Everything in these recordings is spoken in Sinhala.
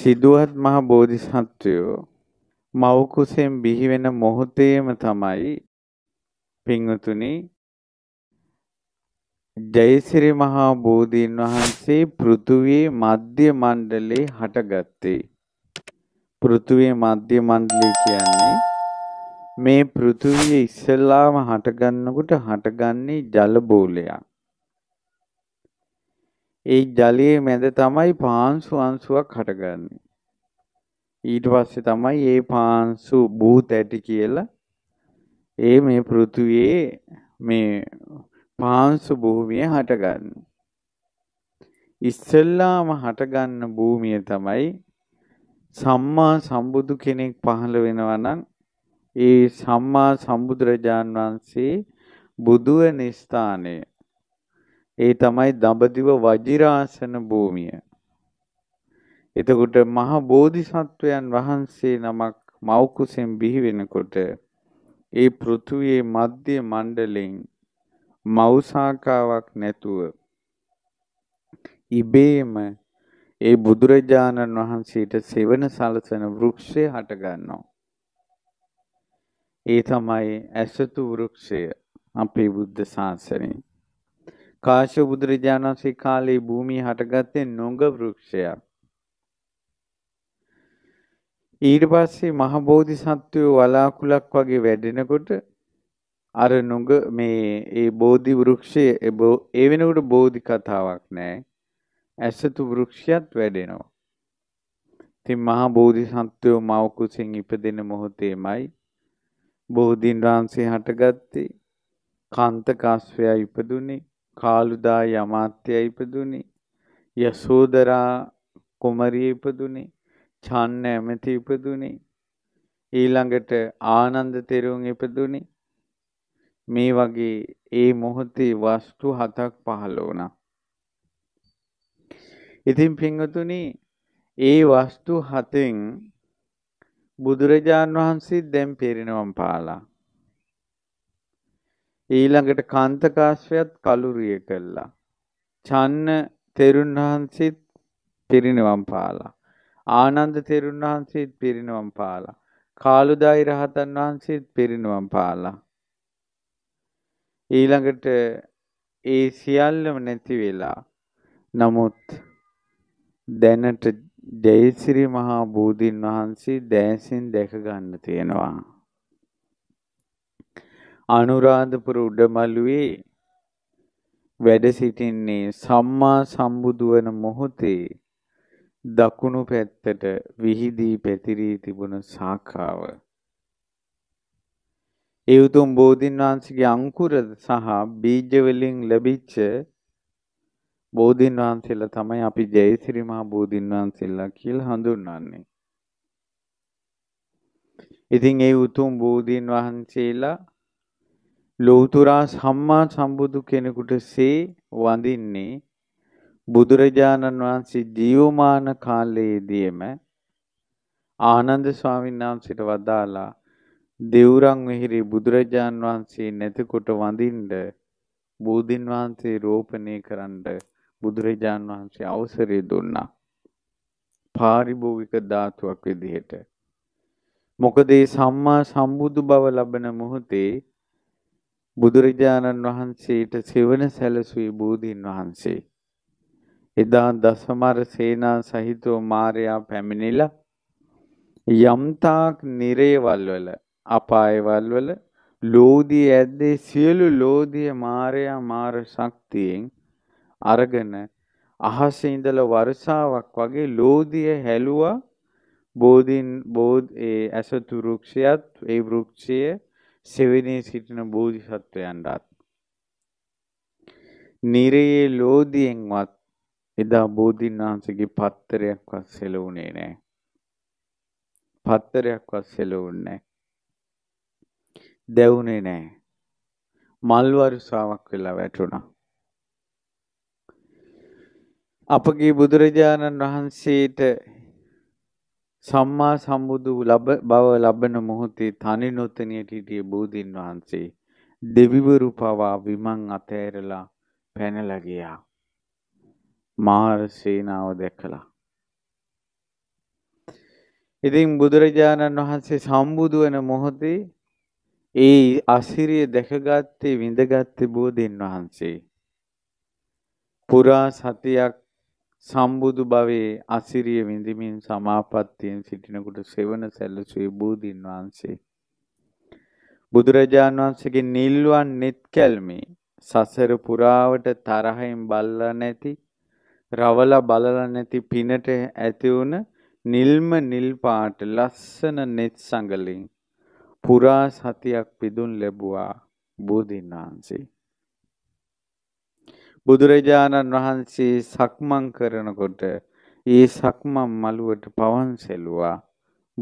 සිදුවත් මහ බෝධිසත්වයෝ මව කුසෙන් බිහි වෙන මොහොතේම තමයි පින්වතුනි ජයසිරි මහා බෝධීන් වහන්සේ පෘථුවේ මධ්‍ය මණ්ඩලේ හටගත්තේ පෘථුවේ මධ්‍ය මණ්ඩලය කියන්නේ මේ පෘථුවිය ඉස්සෙල්ලාම හටගන්නකොට හටගන්නේ ජල බෝලයක් ඒ ජලයේ මැද තමයි පාංශු අංශුවක් හටගන්නේ. ඊට පස්සේ තමයි ඒ පාංශු භූත ඇටි කියලා ඒ මේ පෘථුවේ මේ පාංශු භූමිය හටගන්නේ. ඉස්සෙල්ලාම හටගන්න භූමිය තමයි සම්මා සම්බුදු කෙනෙක් පහළ වෙනවා නම් ඒ සම්මා සම්බුදුරජාන් වහන්සේ බුදුවන ස්ථානයේ ඒ තමයි දඹදිව වජිරාසන භූමිය. එතකොට මහ බෝධිසත්වයන් වහන්සේ නමක් මව් කුසෙන් බිහි වෙනකොට ඒ පෘථුවේ මධ්‍ය මණ්ඩලෙන් මව් සාකාවක් නැතුව ඉබේම ඒ බුදුරජාණන් වහන්සේට සෙවණ සලසන වෘක්ෂය හට ගන්නවා. ඒ තමයි ඇසතු වෘක්ෂය අපේ බුද්ධ ශාසනයේ. කාශ්‍යප බුදුරජාණන් ශ්‍රී කාලේ භූමිය හටගත්තේ නොඟ වෘක්ෂයක්. ඊට පස්සේ මහ බෝධිසත්වයෝ වලාකුලක් වගේ වැඩෙනකොට අර නුඟ මේ ඒ බෝධි වෘක්ෂයේ ඒ වෙනකොට බෝධි කතාවක් නැහැ. ඇසතු වෘක්ෂයත් වැඩෙනවා. ඉතින් මහ බෝධිසත්වයෝ මව කුසින් ඉපදෙන මොහොතේමයි බෝධින් වහන්සේ හටගත්තේ. කාන්ත කාශ්‍යපයා ඉපදුනේ. කාලුදා යමාත්‍ය ඉපදුනේ. යසෝදරා කුමරිය ඉපදුනේ. ඡන්න ඇමති ඉපදුනේ. ඊළඟට ආනන්ද තෙරුන් ඉපදුනේ. මේ වගේ ඒ මොහොතේ වස්තු හතක් පහළ වුණා. ඉතින් පින්වතුනි ඒ වස්තු හතෙන් බුදුරජාන් වහන්සේ දැන් පිරිනවම් පාලා. ඊළඟට කාන්තකාශ්‍යයත් කලුරිය කළා. චන්න තෙරුන් වහන්සේත් පිරිනවම් පාලා. ආනන්ද තෙරුන් වහන්සේත් පිරිනවම් පාලා. කාලුදායි රහතන් වහන්සේත් පිරිනවම් පාලා. ඊළඟට ඒ සියල්ලම නැති වෙලා නමුත් දැනට ජයසිරි මහා බෝධින් වහන්සේ දැසින් දැක ගන්න තියෙනවා අනුරාධපුර උඩමළුවේ වැඩ සිටින්නේ සම්මා සම්බුදු වන මොහොතේ දකුණු පැත්තට විහිදී පැතිරී තිබුණ සාකාව ඒ උතුම් බෝධින් වහන්සේගේ අංකුර සහ බීජ වලින් ලැබිච්ච බෝධින් වහන්සේලා තමයි අපි ජයසිරි මහ බෝධින් වහන්සේලා කියලා හඳුන්වන්නේ. ඉතින් ඒ උතුම් බෝධින් වහන්සේලා ලෞතුරා සම්මා සම්බුදු කෙනෙකුටසේ වඳින්නේ බුදුරජාණන් වහන්සේ ජීවමාන කාලයේදීම ආනන්ද ස්වාමීන් වහන්සේට වදාලා දෙවුරන් මෙහිරි බුදුරජාණන් වහන්සේ නැතකොට වඳින්න බෝධින් වහන්සේ රෝපණය කරන්න බුදුරජාන් වහන්සේ අවසරය දුන්නා. පාරිභෝගික ධාතුවක් විදිහට. මොකද සම්මා සම්බුදු බව ලබන මොහොතේ බුදුරජාණන් වහන්සේට සෙවන සැලසුවේ බෝධීන් වහන්සේ. එදා දසමර සේනා සහිතව මාරයා පැමිණිලා යම්තාක් නිරේවල් වල අපායවල් වල ලෝධී ඇද්දේ සියලු ලෝධිය මාරයා මාර ශක්තියෙන් අරගෙන අහසේ ඉඳලා වර්ෂාවක් වගේ ලෝධිය හැලුවා බෝධින් බෝධ ඒ අසතු වෘක්ෂයත් ඒ වෘක්ෂයේ සෙවනේ සිටින බෝධිසත්වයන්ටත් නිරයේ ලෝදියෙන්වත් එදා බෝධීන් වහන්සේගේ පත්තරයක්වත් සෙලවුනේ නැහැ. පත්තරයක්වත් සෙලවුන්නේ නැහැ. දැවුනේ නැහැ. මල් වරුසාවක් වෙලා වැටුණා. අපගේ බුදුරජාණන් වහන්සේට සම්මා සම්බුදු ලබ බව ලබන මොහොතේ තනි නොතනියට හිටිය බෝධීන් වහන්සේ දෙවිවරු පවා විමං අතෑරලා පැනලා ගියා. මාර සේනාව දැකලා ඉතින් බුදුරජාණන් වහන්සේ සම්බුදු වෙන මොහොතේ ඒ අසිරිය දැකගත්තේ විඳගත්තේ බෝධීන් වහන්සේ. පුරා සතියක් සම්බුදු භවයේ අසිරිය විඳිමින් සමාපත්තියෙන් සිටිනකොට සෙවන සැලසුවේ බෝධින් වහන්සේ. බුදුරජාන් වහන්සේගේ නිල්වන් net කැල්මේ සසර පුරාවට තරහෙන් බල්ලා නැති රවල බලලා නැති පිනට ඇති වුණ නිල්ම නිල් පාට ලස්සන net සංගලින් පුරා සතියක් පිදුන් ලැබුවා බෝධින් වහන්සේ. බුදුරජාණන් වහන්සේ සක්මන් කරනකොට ඒ සක්මන් මළුවට පවන් සෙලුවා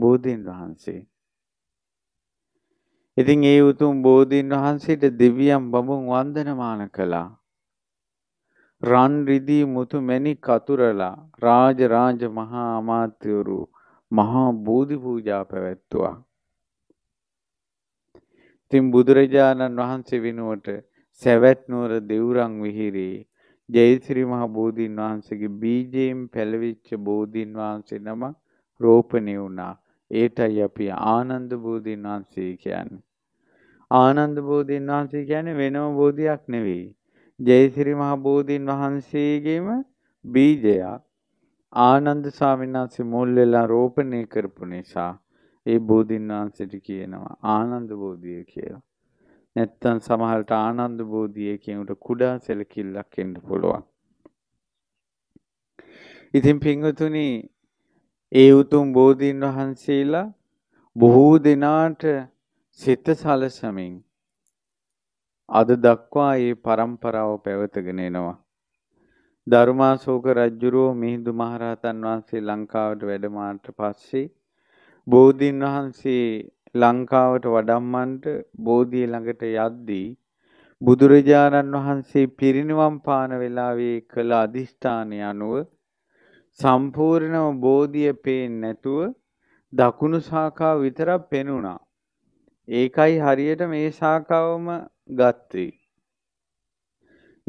බෝධීන් වහන්සේ. ඉතින් ඒ උතුම් බෝධීන් වහන්සේට දෙවියන් බඹුන් වන්දනමාන කළා. රන් රිදී මුතු මැණික් අතුරලා රාජ රාජ මහා අමාත්‍යවරු මහා බෝධි පූජා පැවැත්තුවා. ඉතින් බුදුරජාණන් වහන්සේ වෙනුවට සැවැත් නුවර දෙවුරන් විහිරේ ජයසිරි මහ බෝධීන් වහන්සේගේ බීජයෙන් පැලවිච්ච බෝධීන් වහන්සේ නම රෝපණය වුණා. ඒටයි අපි ආනන්ද බෝධීන් වහන්සේ කියන්නේ. ආනන්ද බෝධීන් වහන්සේ කියන්නේ වෙනම බෝධියක් නෙවෙයි. ජයසිරි මහ බෝධීන් වහන්සේගේම බීජයක් ආනන්ද ස්වාමීන් වහන්සේ මුල් වෙලා රෝපණය කරපු නිසා ඒ බෝධීන් වහන්සේට කියනවා ආනන්ද බෝධිය කියලා. නැත්තම් සමහරට ආනන්ද බෝධියේ කෙනෙකුට කුඩා සැලකිල්ලක් එන්න පුළුවන්. ඉතින් පින්වතුනි ඒ උතුම් බෝධීන් වහන්සේලා බොහෝ දිනාට සිත සලසමින් අද දක්වා මේ પરම්පරාව පැවතගෙන එනවා. ධර්මාශෝක රජුරෝ මිහිඳු මහරහතන් වහන්සේ ලංකාවට වැඩමාට පස්සේ බෝධීන් වහන්සේ ලංකාවට වඩම්මන්ට බෝධිය ළඟට යද්දී බුදුරජාණන් වහන්සේ පිරිනිවන් පාන වෙලාවේ කළ අදිෂ්ඨානය අනුව සම්පූර්ණව බෝධිය පේන්නේ නැතුව දකුණු ශාඛාව විතරක් පෙනුණා. ඒකයි හරියට මේ ශාඛාවම ගත්තේ.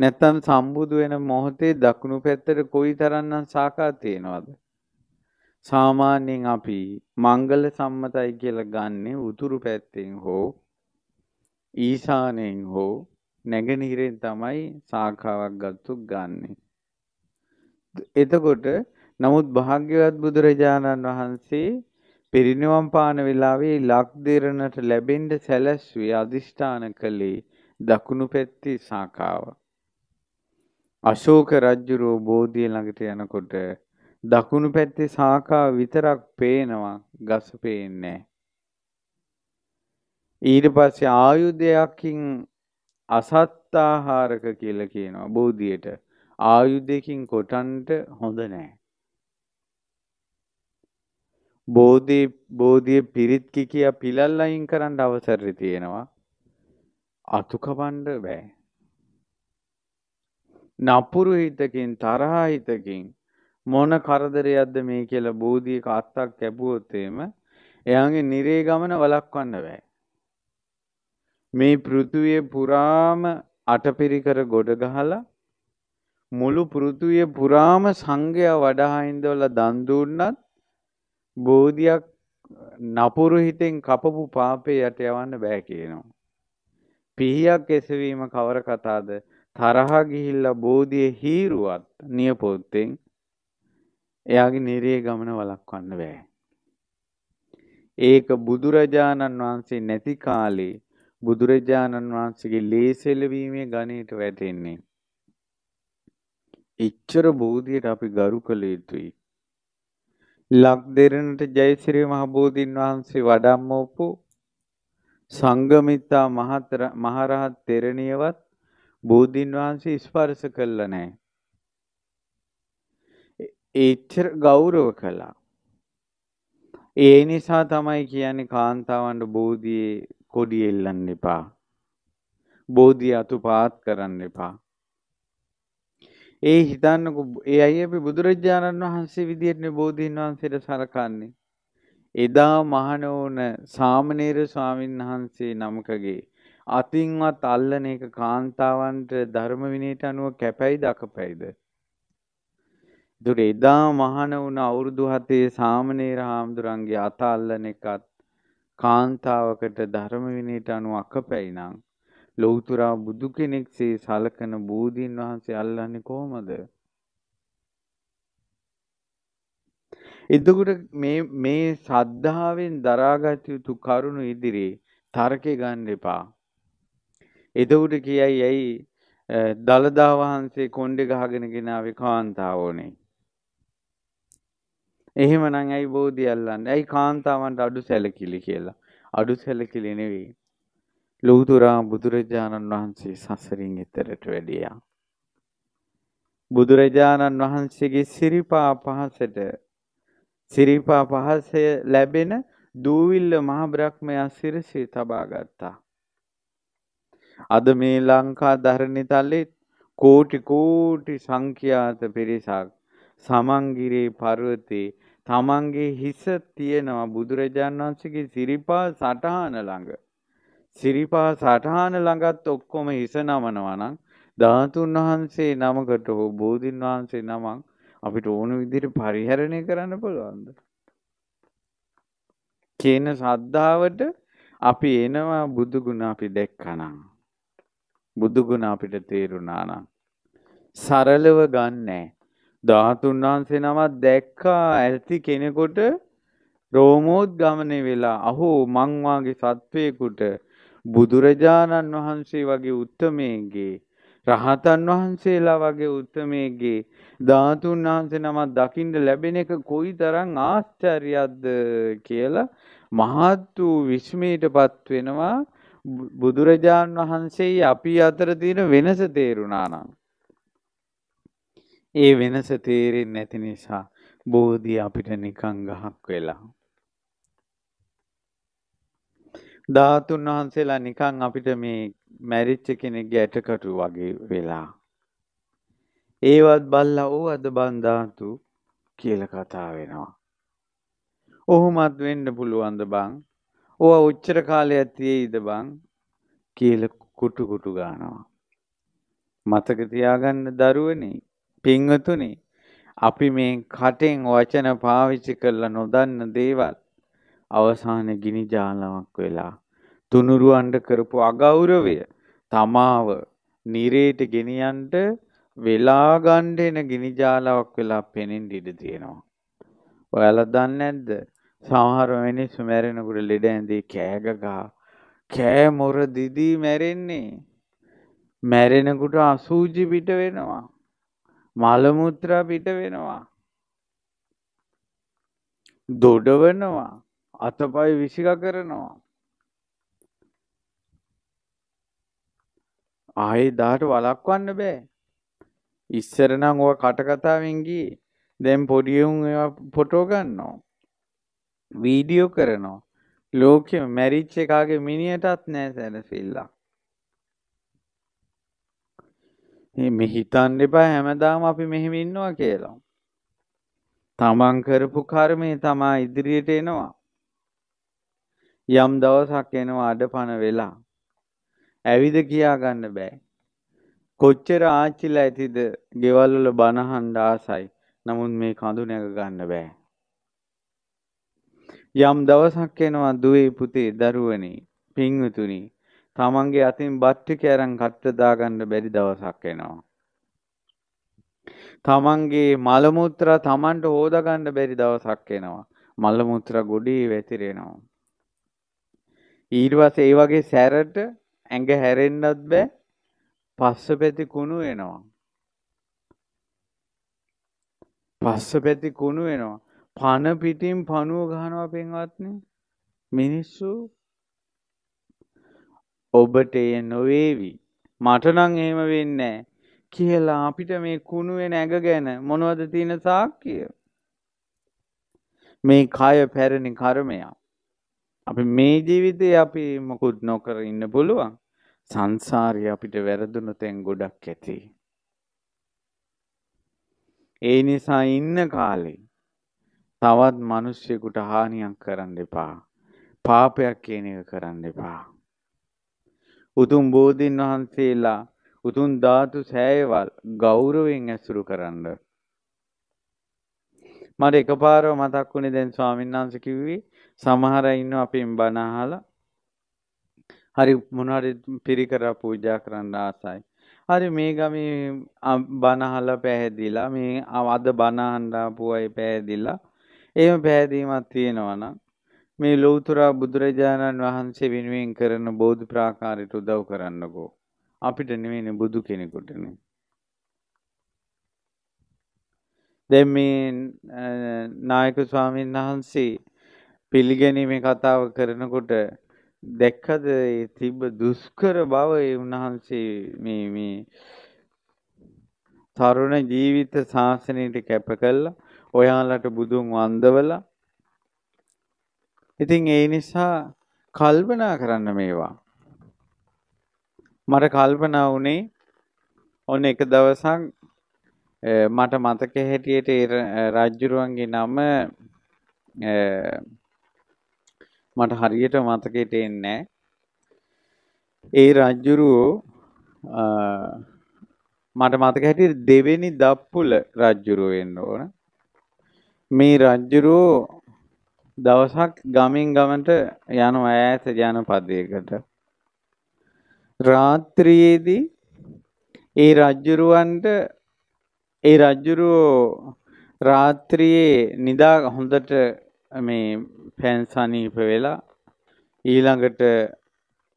නැත්තම් සම්බුදු වෙන මොහොතේ දකුණු පැත්තට කොයි තරම්නම් ශාඛා තියෙනවද? සාමාන්‍යයෙන් අපි මංගල සම්මතයි කියලා ගන්නෙ උතුරු පැත්තෙන් හෝ ඊශානයෙන් හෝ නැගෙනහිරෙන් තමයි සාඛාවක් ගත්තොත් ගන්නෙ. එතකොට නමුත් භාග්‍යවත් බුදුරජාණන් වහන්සේ පිරිනිවන් පාන වෙලාවේ ලක්දිරණට ලැබෙන්න සැලැස්වී අදිෂ්ඨාන කළේ දකුණු පැත්තේ සාකාව. අශෝක රජුරෝ බෝධිය ළඟට යනකොට දකුණු පැත්තේ සාකා විතරක් පේනවා ගස පේන්නේ ඊට පස්සේ ආයුධයකින් අසත්තාහාරක කියලා කියනවා බෝධියට ආයුධයකින් කොටන්ට හොඳ නෑ බෝධි බෝධිය පිරිත් කිකියා පිලල් අයින් කරන්න අවසරය තියෙනවා අතු කවන්න බෑ නපුරු හිතකින් තරහා හිතකින් මොන කරදරයක්ද මේ කියලා බෝධියක අත්තක් කැපුවොත් එම එයාගේ නිරේ ගමන වළක්වන්න බෑ. මේ පෘථුවේ පුරාම අටපිරිකර ගොඩ ගහලා මුළු පෘථුවේ පුරාම සංඝයා වඩා හින්දවල දන් දුන්නත් බෝධියක් නපුරු හිතෙන් කපපු පාපේ යට යවන්න බෑ කියනවා. පිහියක් එසවීම කවර කතාද තරහා ගිහිල්ලා බෝධිය හීරුවත් නියපොත්තෙන් එයාගේ නිරේ ගමන වළක්වන්න බෑ. ඒක බුදුරජාණන් වහන්සේ නැති කාලේ බුදුරජාණන් වහන්සේගේ ලේසෙලවීමේ ගණයට වැටෙන්නේ. එච්චර බෝධියට අපි ගරු කළ යුතුයි. ලක් දෙරණට ජයසිරි මහබෝධීන් වහන්සේ වඩම්මෝපු සංගමිතා මහතර මහරහත් තෙරණියවත් බෝධීන් වහන්සේ ස්පර්ශ කළා නැහැ. ඒච්චර ගෞරව කළා. ඒ නිසා තමයි කියන්නේ කාන්තාවන්ට බෝධියේ කොඩි එල්ලන්න එපා. බෝධිය අතුපාත් කරන්න එපා. ඒ හිතන්නකො ඒ අය අපි බුදුරජාණන් වහන්සේ විදිහටනේ බෝධීන් වහන්සේට සලකන්නේ. එදා මහනෝන සාමණේර ස්වාමීන් වහන්සේ නමකගේ අතින්වත් අල්ලන එක කාන්තාවන්ට ධර්ම විනයට අනුව කැපයිද අකපයිද? දුර එදා මහාන වුණ අවුරුදු 7 සාමණේර හාමුදුරන්ගේ අත අල්ලන එකත් කාන්තාවකට ධර්ම විනයට අනුව අකපැයි නම් ලෞතර බුදු කෙනෙක්සේ සලකන බෝධීන් වහන්සේ අල්ලන්නේ කොහොමද? එතකොට මේ මේ සද්ධාවෙන් දරාගත යුතු කරුණු ඉදිරියේ තර්කේ ගන්න එපා. එතකොට කියයි ඇයි දලදා වහන්සේ කොණ්ඩේ ගහගෙන ගෙනාවේ කාන්තාවෝනේ. එහෙමනම් ඇයි බෝධිය අල්ලන්නේ? ඇයි කාන්තාවන්ට අඩු සැලකිලි කියලා? අඩු සැලකිලි නෙවෙයි. ලෞතුරා බුදුරජාණන් වහන්සේ සසරින් එතරට වැඩියා. බුදුරජාණන් වහන්සේගේ සිරිපා පහසට සිරිපා පහසය ලැබෙන දූවිල්ල මහ බ්‍රහ්මයා සිරසේ තබා ගත්තා. අද මේ ලංකා ධරණිතලෙත් කෝටි කෝටි සංඛ්‍යාත පිරිසක් සමංගිරේ පර්වතේ තමන්ගේ හිස තියෙනවා බුදුරජාණන් වහන්සේගේ සිරිපා සටහන ළඟ. සිරිපා සටහන ළඟත් ඔක්කොම හිස නමනවා නම් ධාතුන් වහන්සේ නමකට හෝ බෝධින් වහන්සේ නමක් අපිට ඕන විදිහට පරිහරණය කරන්න පුළුවන්ද? කියන සද්ධාවට අපි එනවා බුදු ගුණ අපි දැක්කනම් බුදු ගුණ අපිට තේරුණා නම් සරලව ගන්නෑ ධාතුන් වහන්සේ නමක් දැක්කා ඇති කෙනෙකුට රෝමෝත් ගමනේ වෙලා අහෝ මං වාගේ සත්වේකට බුදුරජාණන් වහන්සේ වගේ උත්තමයේගේ රහතන් වහන්සේලා වගේ උත්තමයේගේ ධාතුන් වහන්සේ නමක් දකින්න ලැබෙන එක කොයිතරම් ආශ්චර්යයක්ද කියලා මහත් වූ විස්මයටපත් වෙනවා බුදුරජාන් වහන්සේ අපි අතර තියෙන වෙනස තේරුණා නම් ඒ වෙනස තේරෙන්නේ නැති නිසා බෝධිය අපිට නිකන් ගහක් වෙලා. ධාතුන් වහන්සේලා නිකන් අපිට මේ මැරිච්ච කෙනෙක්ගේ ඇටකටු වගේ වෙලා. ඒවත් බල්ලා ඕවද බන් ධාතු කියලා කතා වෙනවා. ඔහොමත් වෙන්න පුළුවන්ද බං? ඕවා උච්චර කාලයක් තියේයිද බං? කියලා කුටු කුටු ගන්නවා. මතක තියාගන්න දරුවනේ පින්වතුනි අපි මේ කටෙන් වචන පාවිච්චි කරලා නොදන්න දේවල් අවසාන ගිනි ජාලාවක් වෙලා තුනුරුවන්ට කරපු අගෞරවය තමාව නිරේට ගෙනියන්ට වෙලා ගන්න එන ගිනි ජාලාවක් වෙලා පෙනෙන්න ඉඩ තියෙනවා. ඔයාලා දන්නේ නැද්ද? සමහර මිනිස්සු මැරෙනකොට ලෙඩ ඇඳේ කෑග ගහ කෑ මොර දිදී මැරෙන්නේ. මැරෙනකොට අසූචි පිට වෙනවා. මලමුත්‍රා පිට වෙනවා. දොඩවනවා අතපයි විසික කරනවා. ආයේ දාට වලක්වන්න බෑ. ඉස්සර නම් ඔය කටකතාවෙන් ගියේ. දැන් පොඩි උන් ඒවා ෆොටෝ ගන්නවා. වීඩියෝ කරනවා. ලෝකෙ මැරිච්ච එකාගේ මිනියටත් නෑ සැනසෙල්ලක්. මේ හිතන්න එපා හැමදාම අපි මෙහෙම ඉන්නවා කියලා. තමන් කරපු කර්මය තමා ඉදිරියට එනවා. යම් දවසක් එනවා අඩපණ වෙලා. ඇවිද කියා ගන්න බෑ. කොච්චර ආච්චිලා ඇතිද ගෙවල් වල බනහන්න ආසයි. නමුත් මේ කඳු නැග ගන්න බෑ. යම් දවසක් එනවා දුවේ පුතේ දරුවනේ පින්වතුනි තමන්ගේ අතින් බත් ටික අරන් කට්ට දාගන්න බැරි දවසක් එනවා. තමන්ගේ මල මුත්‍රා තමන්ට හොදාගන්න බැරි දවසක් එනවා. මල මුත්‍රා ගොඩේ වැතිරෙනවා. ඊට පස්සේ ඒ වගේ සැරට ඇඟ හැරෙන්නත් බෑ. පස්සපැති කුණු වෙනවා. පස්සපැති කුණු වෙනවා. පන පිටින් පණුව ගහනවා පින්වත්නි. මිනිස්සු ඔබට එය නොවේවි. මට නම් එහෙම වෙන්නේ කියලා අපිට මේ කුණුවේ නැග ගැන මොනවද තියෙන සාක්කිය? මේ කය පැරණි කර්මයක්. අපි මේ ජීවිතේ අපි මොකුත් නොකර ඉන්න පුළුවන්. සංසාරේ අපිට වැරදුන තැන් ගොඩක් ඇති. ඒ නිසා ඉන්න කාලේ තවත් මිනිස්සෙකුට හානියක් කරන්න එපා. පාපයක් කියන එක කරන්න එපා. උතුම් බෝධීන් වහන්සේලා උතුම් ධාතු සෑයවල් ගෞරවයෙන් ඇසුරු කරන්න. මට එකපාරව මතක් වුණේ දැන් ස්වාමීන් වහන්සේ කිව්වේ සමහර අය ඉන්නවා අපෙන් බණ අහලා හරි මොනවා හරි පිරිකර පූජා කරන්න ආසයි. හරි මේ ගමේ බණ අහලා පැහැදිලා මේ අද බණ අහන්න ආපු අය පැහැදිලා එහෙම පැහැදීමක් තියෙනවා නම් මේ ලෞතර බුදුරජාණන් වහන්සේ වෙනුවෙන් කරන බෝධි ප්‍රාකාරයට උදව් කරන්නකෝ. අපිට නෙවෙයිනේ බුදු කෙනෙකුටනේ. දැන් මේ නායක ස්වාමීන් වහන්සේ පිළිගැනීමේ කතාව කරනකොට දැක්කද ඒ තිබ්බ දුෂ්කර බව ඒ උන්වහන්සේ මේ මේ තරුණ ජීවිත ශාසනයට කැප කළා ඔයාලට බුදුන් වන්දවලා ඉතින් ඒ නිසා කල්පනා කරන්න මේවා. මට කල්පනා වුණේ ඔන්න එක දවසක් මට මතක හැටියට ඒ රජුරුවන්ගේ නම මට හරියට මතකෙට එන්නේ ඒ රජුරුවෝ මට මතක හැටියට දෙවෙනි දප්පුල රජුරුව වෙන්න ඕන. මේ රජුරුවෝ දවසක් ගමින් ගමට යනු ඈත ජනපදයකට. රාත්‍රියේදී ඒ රජ්ජුරුවන්ට ඒ රජ්ජුරුවෝ රාත්‍රියයේ නිදා හොඳට මේ පැන් සනීප වෙලා ඊළඟට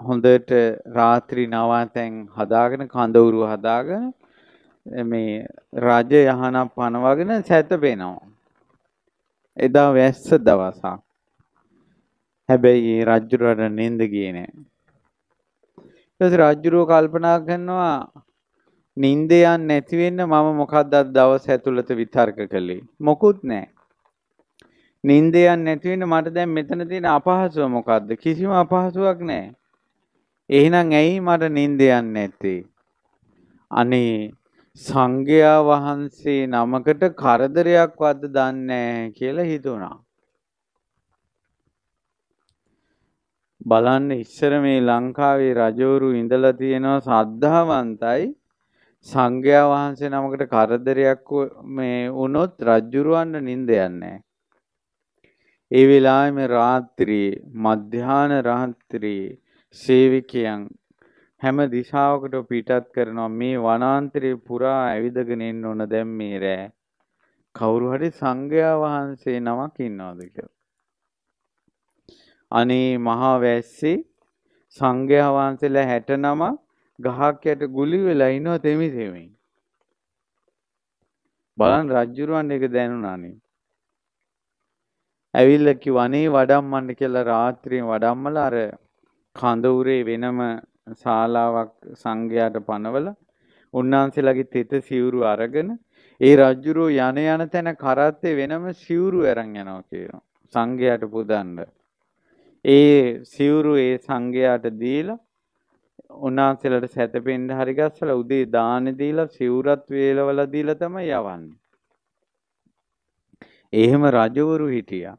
හොඳට රාත්‍රී නවාතැන් හදාගෙන කඳවුරු හදාගෙන මේ රජ යහනක් පනවගෙන සැතපෙනවා. එදා වැස්ස දවසක්. හැබැයි රජුරට නින්ද ගියේ නෑ. ඊට පස්සේ රජුරෝ කල්පනා කරනවා නින්ද යන්නේ නැති වෙන්න මම මොකක්ද අද දවස් ඇතුළත විතර්ක කළේ. මොකුත් නෑ. නින්ද යන්නේ නැති වෙන්න මට දැන් මෙතන තියෙන අපහසුව මොකද්ද? කිසිම අපහසුාවක් නෑ. එහෙනම් ඇයි මට නින්ද යන්නේ නැත්තේ? අනේ සංඝයා වහන්සේ නමකට කරදරයක්වත් දන්නේ කියලා හිතුණා. බලන්න ඉස්සර මේ ලංකාවේ රජවරු ඉඳලා තියෙනවා සද්ධාවන්තයි සංඝයා වහන්සේ නමකට කරදරයක් මේ වුණොත් රජුරවන්න නිින්ද යන්නේ ඒ වෙලාවේ රාත්‍රියේ මධ්‍යාන රාත්‍රියේ සේවිකයන් හැම දිශාවකට පිටත් කරනවා මේ වනාන්තරේ පුරා ඇවිදගෙන ඉන්න ඕන දැන් මේ රෑ කවුරු හරි සංඝයා වහන්සේ නමක් ඉන්නවද කියලා අනේ මහා වැස්සේ සංඝයා වහන්සේලා 69 ගහක් යට ගුලි වෙලා ඉනවා තෙමි තෙමි බලන්න රජ්ජුරුවන් එක දැනුණානේ ඇවිල්ලා කිව්වා අනේ වඩම්මන්න කියලා රාත්‍රියේ වඩම්මලා අර කඳ උරේ වෙනම ශාලාවක් සංඝයාට පනවල උන්වහන්සේලාගේ තෙත සිවුරු අරගෙන ඒ රජුරෝ යන යන තැන කරත්තේ වෙනම සිවුරු අරන් යනවා කියනවා සංඝයාට පුදන්න. ඒ සිවුරු ඒ සංඝයාට දීලා උන්වහන්සේලාට සැතපෙන්න හරි ගස්සලා උදේ දාන දීලා සිවුරත් වේලවලා දීලා තමයි යවන්නේ. එහෙම රජවරු හිටියා.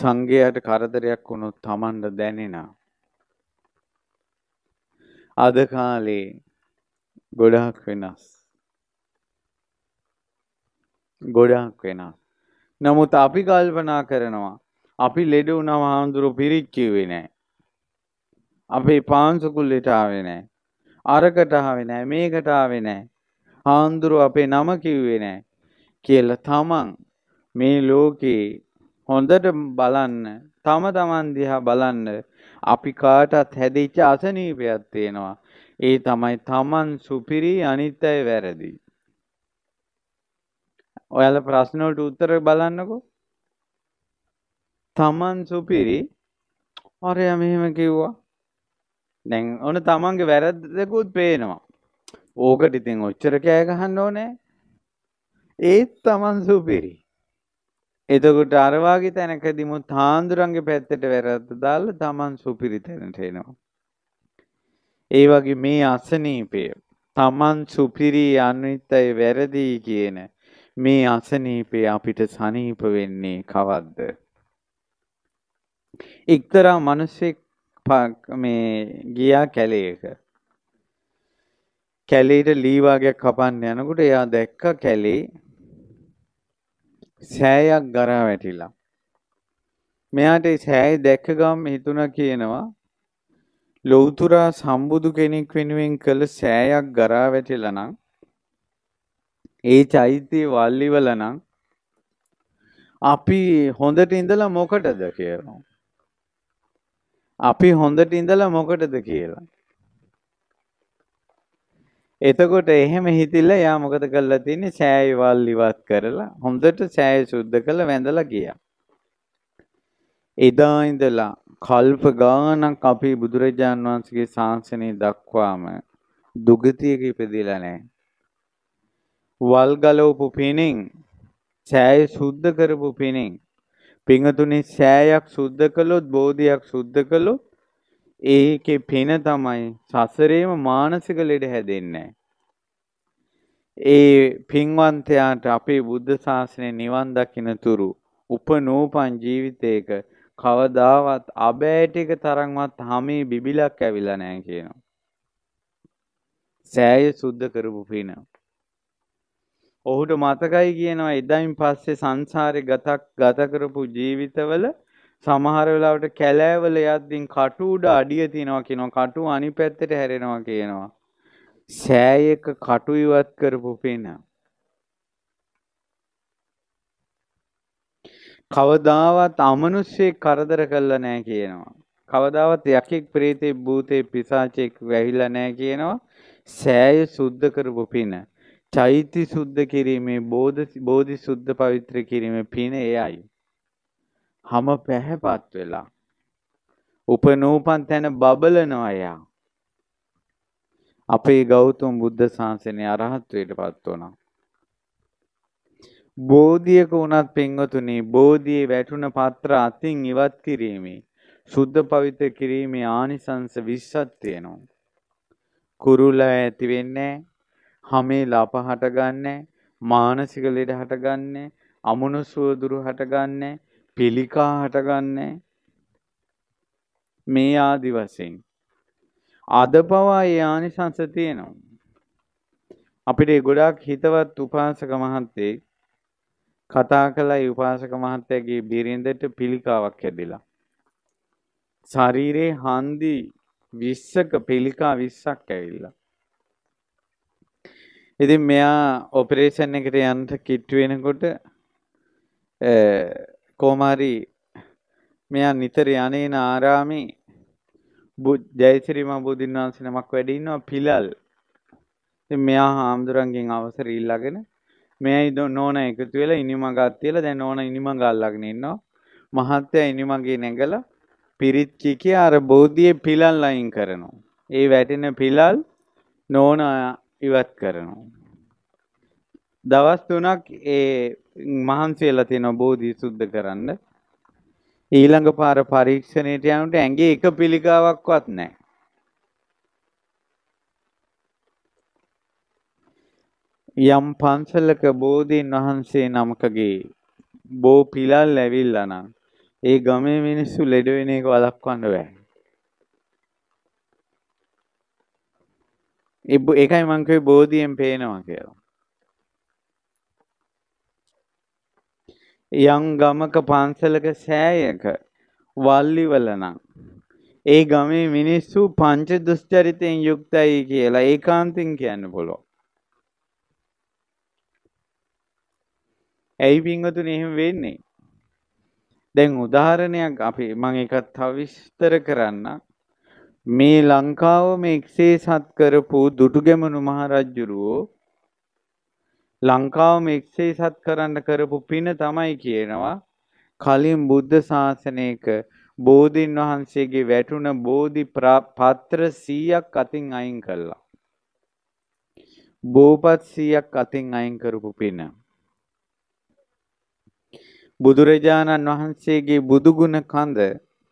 සංඝයාට කරදරයක් වුණොත් Tamanda දැනෙනවා. අද කාලේ ගොඩාක් වෙනස්. ගොඩාක් වෙනස්. නමුත් අපි කල්පනා කරනවා අපි ලෙඩ වුණාම හාමුදුරු පිරික් කිව්වේ නැහැ. අපේ පාන්සකුල්ලට ආවේ නැහැ. අරකට ආවේ නැහැ, මේකට ආවේ නැහැ. හාමුදුරු අපේ නම කිව්වේ නැහැ කියලා තමන් මේ ලෝකේ හොඳට බලන්න, තම තමන් දිහා බලන්න අපි කාටත් හැදිච්ච අසනීපයක් තියෙනවා. ඒ තමයි Taman සුපිරි අනිත් අය වැරදි. ඔයාලා ප්‍රශ්න වලට උත්තර බලන්නකෝ. Taman සුපිරි අරය මෙහෙම කිව්වා. දැන් ඔන්න Tamanගේ වැරද්දකුත් පේනවා. ඕකට ඉතින් ඔච්චර කෑ ගහන්න ඕනේ. ඒත් Taman සුපිරි. එතකොට අර වාගේ තැනකදීමුත් හාඳුරන්ගේ පැත්තට වැරද්ද දාලා Taman සුපිරි තැනට එනවා. ඒ වගේ මේ අසනීපය Taman සුපිරි අනිත්‍යය වැරදි කියන මේ අසනීපය අපිට සනීප වෙන්නේ කවද්ද? එක්තරා මිනිසෙක් මේ ගියා කැලේක. කැලේට ලී වර්ගයක් කපන්න යනකොට එයා දැක්ක කැලේ සෑයක් ගරා වැටිලා. මෙයාට සෑය දැක්ක ගම හිතුණා කියනවා ලෞතුරා සම්බුදු කෙනෙක් වෙනුවෙන් කළ සෑයක් ගරා වැටිලා නම් ඒ චෛත්‍ය වල්ලිවල නම් අපි හොඳට ඉඳලා මොකටද කියලා. අපි හොඳට ඉඳලා මොකටද කියලා. එතකොට එහෙම හිතිලා යා මොකද කරලා තින්නේ සෑය වල් ඉවත් කරලා හොඳට සෑය සුද්ධ කරලා වැඳලා ගියා. එදා ඉඳලා කල්ප ගානක් අපි බුදුරජාන් වහන්සේගේ ශාසනය දක්වාම දුගතියක ඉපදිලා නැහැ. වල් ගලවපු පිනෙන් සෑය සුද්ධ කරපු පිනෙන් පිඟතුනේ සෑයක් සුද්ධ කළොත් බෝධියක් සුද්ධ කළොත් ඒකේ පින තමයි සසරේම මානසික ලෙඩ හැදෙන්නේ. ඒ පින්වන්තයාට අපේ බුද්ධ ශාසනය නිවන් දකින්න තුරු උපනෝපන් ජීවිතයක කවදාවත් අබෑට එක තරම්වත් හැමේ බිබිලක් ඇවිල්ලා නැහැ කියනවා. සෑය සුද්ධ කරපු පින. ඔහුට මතකයි කියනවා එදායින් පස්සේ සංසාරේ ගතක් ගත කරපු ජීවිතවල සමහර වෙලාවට කැලෑවල යද්දී කටු උඩ අඩිය තියනවා කියනවා කටු අනිත් පැත්තට හැරෙනවා කියනවා සෑයක කටු ඉවත් කරපු පේන කවදාවත් අමනුෂ්‍යෙ කරදර කළා නෑ කියනවා කවදාවත් යකෙක් ප්‍රේතේ භූතේ පිසාචෙක් වැහිලා නෑ කියනවා සෑය සුද්ධ කරපු පින චෛත්‍ය සුද්ධ කිරීමේ බෝධි සුද්ධ පවිත්‍ර කිරීමේ පින එයයි හැම පැහැපත් වෙලා උපනූපන් තැන බබලනවා යා. අපේ ගෞතම බුද්ධ ශාසනය අරහත්ත්වයටපත් වුණා. බෝධියක වුණත් පින්වතුනි බෝධියේ වැටුණ පත්‍ර අතින් ඉවත් කිරීමේ සුද්ධ පවිත්‍ර කිරීමේ ආනිසංස 20ක් තියෙනවා. කුරුල ඇති වෙන්නේ හැමේ ලාප හටගන්නේ මානසික ලෙඩ හටගන්නේ අමනුෂ්‍ය දුරු හටගන්නේ පිළිකා හටගන්නේ මේ ආදි වශයෙන් අද පවා ඒ ආනිසංස තියෙනවා අපිට ගොඩාක් හිතවත් උපාසක මහත්තයෙක් කතා කළා ඒ උපාසක මහත්තයාගේ බිරිඳට පිළිකාවක් හැදිලා ශරීරේ හන්දි 20ක පිළිකා 20ක් ඇවිල්ලා ඉතින් මෙයා ඔපරේෂන් එකට යන්න කිට්ටු වෙනකොට කොමාරි මෙයා නිතර යන්නේන ආරාමේ ජයසිරි මහබෝධින් වහන්සේ නමක් වැඩ ඉන්නවා පිලල්. ඉතින් මෙයා හාමුදුරන්ගෙන් අවසර ඉල්ලගෙන මෙයයි නෝන එකතු වෙලා ඉනිමගක් තියලා දැන් නෝන ඉනිමග අල්ලගෙන ඉන්නවා. මහත්තයා ඉනිමගේ නැගලා පිරිත් කිකේ අර බෝධියේ පිලල් ලයින් කරනවා. ඒ වැටෙන පිලල් නෝන ඉවත් කරනවා. දවස් තුනක් ඒ මහන්සි වෙලා තියෙනවා බෝධි සුද්ධ කරන්න. ඊළඟ පාර පරීක්ෂණයට යනකොට ඇඟේ එක පිළිකාවක්වත් නැහැ. යම් පන්සලක බෝධීන් වහන්සේ නමකගේ බෝ පිලල් ඇවිල්ලා නම් ඒ ගමේ මිනිස්සු ලෙඩ වෙන එක වළක්වන්න බෑ. ඒකයි මං කිව්වේ බෝධියෙන් පේනවා කියලා. යම් ගමක පන්සලක සෑයක වල්ලිවල නම් ඒ ගමේ මිනිස්සු පංච දුස්චරිතයෙන් යුක්තයි කියලා ඒකාන්තෙන් කියන්න පුළුවන්. ඇයි පින්වතුනි එහෙම වෙන්නේ? දැන් උදාහරණයක් අපි මම එකක් තව විස්තර කරන්න. මේ ලංකාව මේ එක්සේසත් කරපු දුටුගැමුණු මහරජුරුවෝ ලංකාව මෙක්සේසත් කරන්න කරපු පින තමයි කියනවා කලින් බුද්ධ ශාසනයක බෝධීන් වහන්සේගේ වැටුණ බෝධි පත්‍ර 100ක් අතින් අයින් කළා. බෝපත් 100ක් අතින් අයින් කරපු පින. බුදුරජාණන් වහන්සේගේ බුදුගුණ කඳ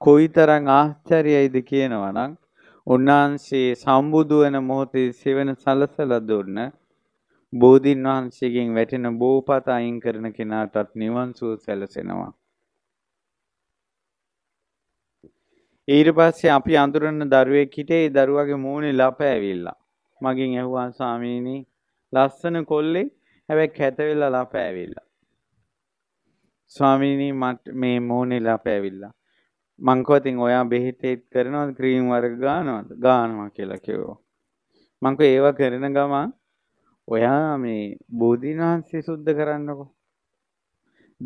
කොයිතරම් ආශ්චර්යයිද කියනවනම් උන්වහන්සේ සම්බුදු වෙන මොහොතේ සෙවන සලසලා දුන්න බෝධින් වහන්සේගෙන් වැටෙන බෝපත අයින් කරන කෙනාටත් නිවන් සුව සැලසෙනවා. ඊට පස්සේ අපි අඳුරන දරුවෙක් හිටේ ඒ දරුවගේ මූණේ ලප ඇවිල්ලා. මගෙන් ඇහුවා ස්වාමීනි ලස්සන කොල්ලේ හැබැයි කැත වෙලා ලප ඇවිල්ලා. ස්වාමීනි මට මේ මූණේ ලප ඇවිල්ලා. මං කිව්වතින් ඔයා බෙහෙතේ කරනවද ක්‍රීම් වර්ග ගන්නවද? ගන්නවා කියලා කිව්වා. මං ඒවා කරන ගමන් ඔයා මේ බෝධීන් වහන්සේ සුද්ධ කරන්නකෝ.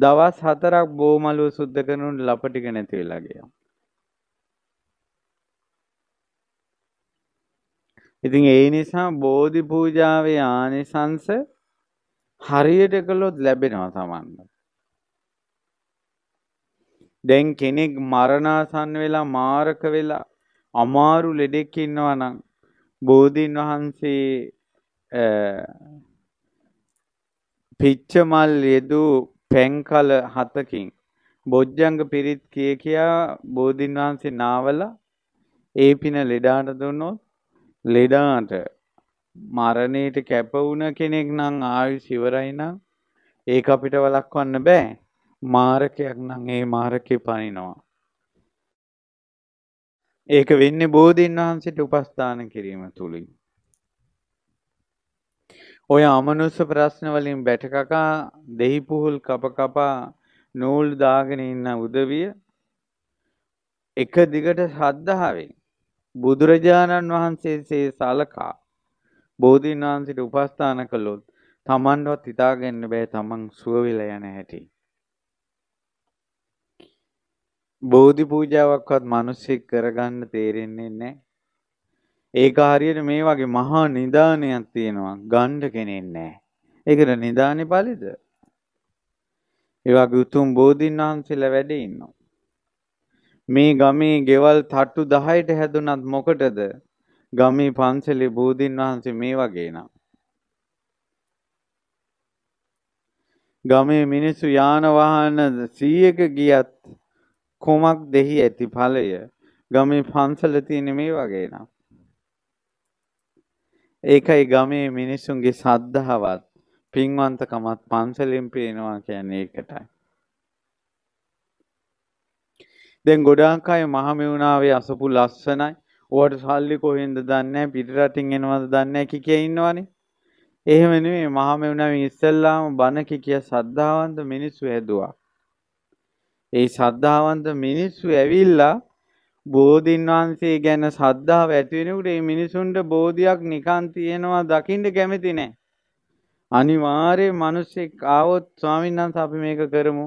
දවස් 4ක් බෝමලුව සුද්ධ කරනුන් ලපටික නැති වෙලා ගියා. ඉතින් ඒ නිසා බෝධි පූජාවේ ආනිසංස හරියට කළොත් ලැබෙනවා Tamanne. දැන් කෙනෙක් මරණාසන්න වෙලා මාරක වෙලා අමාරු ලෙඩෙක් ඉන්නවා නම් බෝධීන් වහන්සේ පිච්ච මල් යෙදු පැන්කල හතකින් බොජ්ජංග පිරිත් කිය කියා බෝධින් වහන්සේ නාවලා ඒ පින ලෙඩාට දුන්නොත් ලෙඩාට මරණයට කැප වුණ කෙනෙක් නම් ආයුෂ ඉවරයි නම් ඒක අපිට වළක්වන්න බෑ මාරකයක් නම් ඒ මාරකේ පනිනවා ඒක වෙන්නේ බෝධින් වහන්සේට උපස්ථාන කිරීම තුලින් ඔය අමනුස්ස ප්‍රශ්න වලින් බැටකකා දෙහි පුහුල් කප කපා නූල් දාගෙන ඉන්න උදවිය එක දිගට ශ්‍රද්ධාවෙන් බුදුරජාණන් වහන්සේසේ සලකා බෝධීන් වහන්සේට උපස්ථාන කළොත් තමන්වත් හිතාගන්න බෑ තමන් සුව වෙලා යන හැටි. බෝධි පූජාවක්වත් මිනිස්සෙක් කරගන්න තේරෙන්නේ නැහැ. ඒක හරියට මේ වගේ මහා නිදානයක් තියෙනවා ගණ්ඩ කෙනෙක් නැහැ. ඒකට නිදානේ ඵලෙද? ඒ වගේ උතුම් බෝධින් වහන්සේලා වැඩ ඉන්නවා. මේ ගමේ ගෙවල් තට්ටු 10ට හැදුනත් මොකටද? ගමේ පන්සලේ බෝධින් වහන්සේ මේ වගේ නම. ගමේ මිනිස්සු යාන වාහන 100ක ගියත් කොමක් දෙහි ඇති ඵලය ගමේ පන්සල තියෙන මේ වගේ නම. ඒකයි ගමේ මිනිසුන්ගේ සද්ධාවත් පින්වන්තකමත් පන්සලෙන් පේනවා කියන්නේ ඒකටයි. දැන් ගොඩාක් අය මහමෙවුනාවේ අසපු ලස්සනයි. ඕවට සල්ලි කොහෙන්ද දන්නේ පිටරටින් එනවද දන්නේ කි කිය ඉන්නවනේ. එහෙම නෙමෙයි මහමෙවුනාවේ ඉස්සල්ලාම බණ කි කිය සද්ධාවන්ත මිනිස්සු හැදුවා. ඒ සද්ධාවන්ත මිනිස්සු ඇවිල්ලා බෝධීන් වහන්සේ ගැන සද්ධාව ඇති වෙනකොට මේ මිනිසුන්ට බෝධියක් නිකන් තියෙනවා දකින්න කැමති නැහැ. අනිවාර්යයෙන් මිනිස්සෙක් ආවොත් ස්වාමීන් වහන්සේ අපි මේක කරමු.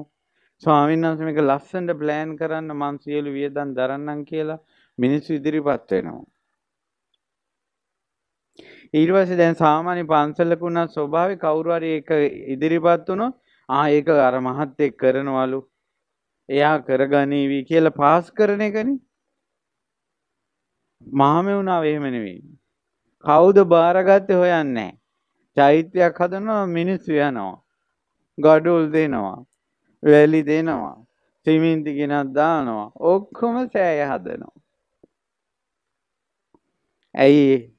ස්වාමීන් වහන්සේ මේක ලස්සනට plan කරන්න මං සියලු වියදම් දරන්නම් කියලා මිනිස්සු ඉදිරිපත් වෙනවා. ඊට පස්සේ දැන් සාමාන්‍ය පන්සලක උනා ස්වභාවය කවුරු හරි ඒක ඉදිරිපත් වුණොත් ආ ඒක අර මහත්තයෙක් කරනවලු. එයා කරගනීවි කියලා පාස් කරන එකනේ. මහමෙවුනාව එහෙම නෙවෙයි. කවුද බාරගත්තේ හොයන්නේ චෛත්‍යයක් හදනවා මිනිස්සු යනවා. ගඩොල් දෙනවා. වැලි දෙනවා. සිමෙන්ති ගෙනත් දානවා. ඔක්කොම සෑය හදනවා. ඇයි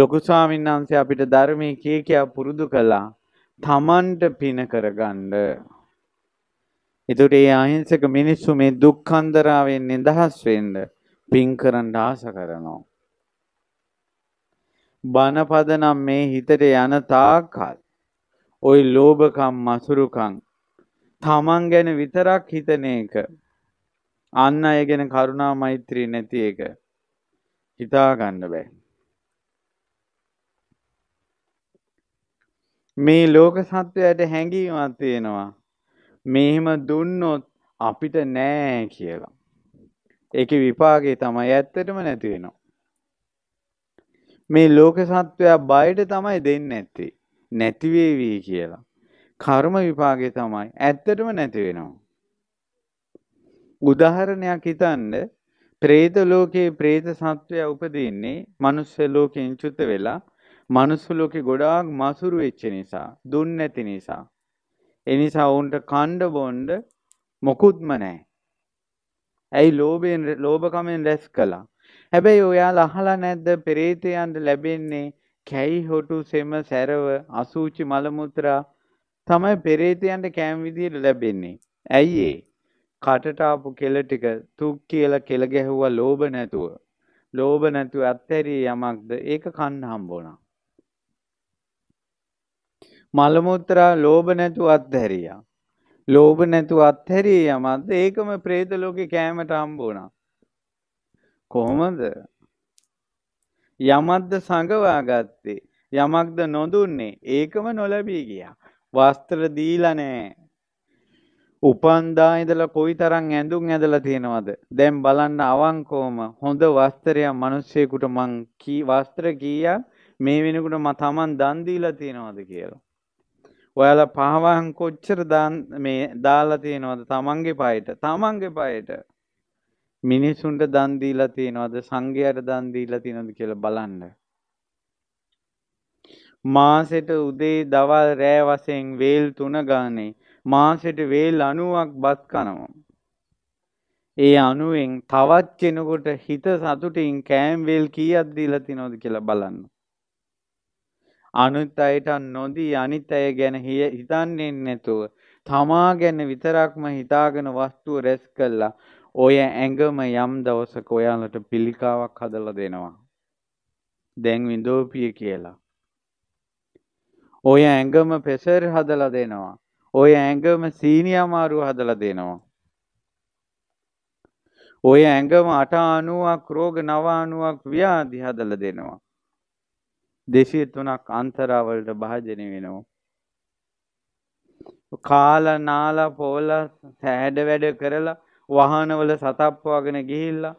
ලොකු ස්වාමීන් වහන්සේ අපිට ධර්මයේ කී කියා පුරුදු කළා. තමන්ට පින කරගන්න. එතකොට මේ අහිංසක මිනිස්සු මේ දුක්ඛන්දරාවෙන් නිදහස් වෙන්න පින් කරන්න ආස කරනවා. බනපද නම් මේ හිතට යන තාකල් ওই ලෝභකම් මසුරුකම් තමන් ගැන විතරක් හිතන එක අන්න අය ගැන කරුණා මෛත්‍රී නැති එක හිතා ගන්න බෑ මේ ලෝක සත්වයට හැඟීමක් තියෙනවා මෙහෙම දුන්නොත් අපිට නෑ කියලා ඒකේ විපාකේ තමයි ඇත්තටම නැති වෙනවා. මේ ලෝක සත්වයා බයට තමයි දෙන්නේ නැත්තේ. නැති වේවි කියලා. කර්ම විපාකේ තමයි ඇත්තටම නැති වෙනවා. උදාහරණයක් හිතන්න പ്രേත ලෝකේ പ്രേත සත්වයා උපදින්නේ මනුස්ස ලෝකෙන් චුත වෙලා මනුස්ස ලෝකේ ගොඩාක් මසුරු වෙච්ච නිසා, දුන් නැති නිසා. ඒ නිසා වුන්ට කණ්ඩ බොණ්ඩ මොකුත්ම නැහැ. ඇයි ලෝභයෙන් ලෝභකමෙන් රැස් කළා. හැබැයි ඔයාලා අහලා නැද්ද පෙරේතයන්ට ලැබෙන්නේ කැයි හොටු සෙම සැරව අසූචි මල මුත්‍රා තමයි පෙරේතයන්ට කෑම විදියට ලැබෙන්නේ. ඇයි ඒ? කටට ආපු කෙල ටික තුක් කියලා කෙල ගැහුවා ලෝභ නැතුව. ලෝභ නැතුව අත්හැරිය යමක්ද ඒක කන්න හම්බ වුණා. මල මුත්‍රා ලෝභ නැතුව අත්හැරියා. ලෝභ නැතුව අත්හැරිය යමක්ද ඒකම പ്രേත ලෝකේ කෑමට හම්බ වුණා. කොහොමද? යමක්ද සංගවා ගත්තේ යමක්ද නොදුන්නේ ඒකම නොලැබී ගියා. වස්ත්‍ර දීලා නැහැ. උපන්දා ඉඳලා කොයිතරම් ඇඳුම් ඇඳලා තියෙනවද? දැන් බලන්න අවංකවම හොඳ වස්ත්‍රයක් මිනිස්සෙකුට මං කී වස්ත්‍ර කීයක් මේ වෙනකොට මම Taman දන් දීලා තියෙනවද කියලා. ඔයාලා පහවහන් කොච්චර මේ දාලා තියෙනවද තමන්ගේ පයට? තමන්ගේ පයට. මිනිසුන්ට දන් දීලා තියෙනවද සංඝයාට දන් දීලා තියෙනවද කියලා බලන්න. මාසෙට උදේ දවල් රෑ වශයෙන් වේල් 3 ගානේ මාසෙට වේල් 90ක් බත් කනවා. ඒ අනුවෙන් තවත් කෙනෙකුට හිත සතුටින් කෑම් වේල් කීයක් දීලා තිනවද කියලා බලන්න. අනිත් අයට නොදී අනිත් අය ගැන හිතන්නේ නැතුව තමා ගැන විතරක්ම හිතාගෙන වස්තුව රැස් කළා. ඔය ඇඟම යම් දවසක ඔයාලට පිළිකාවක් හදලා දෙනවා. දැන් විඳෝපිය කියලා. ඔය ඇඟම පෙසර් හදලා දෙනවා. ඔය ඇඟම සීනි අමාරුව හදලා දෙනවා. ඔය ඇඟම අට අනුවක් රෝග නව අනුවක් ව්‍යාධි හදලා දෙනවා. 203ක් අන්තරාවලට භාජනය වෙනවා. කාලා නාලා පොවලා සෑහෙඩ වැඩ කරලා වාහනවල සතප්පවගෙන ගිහිල්ලා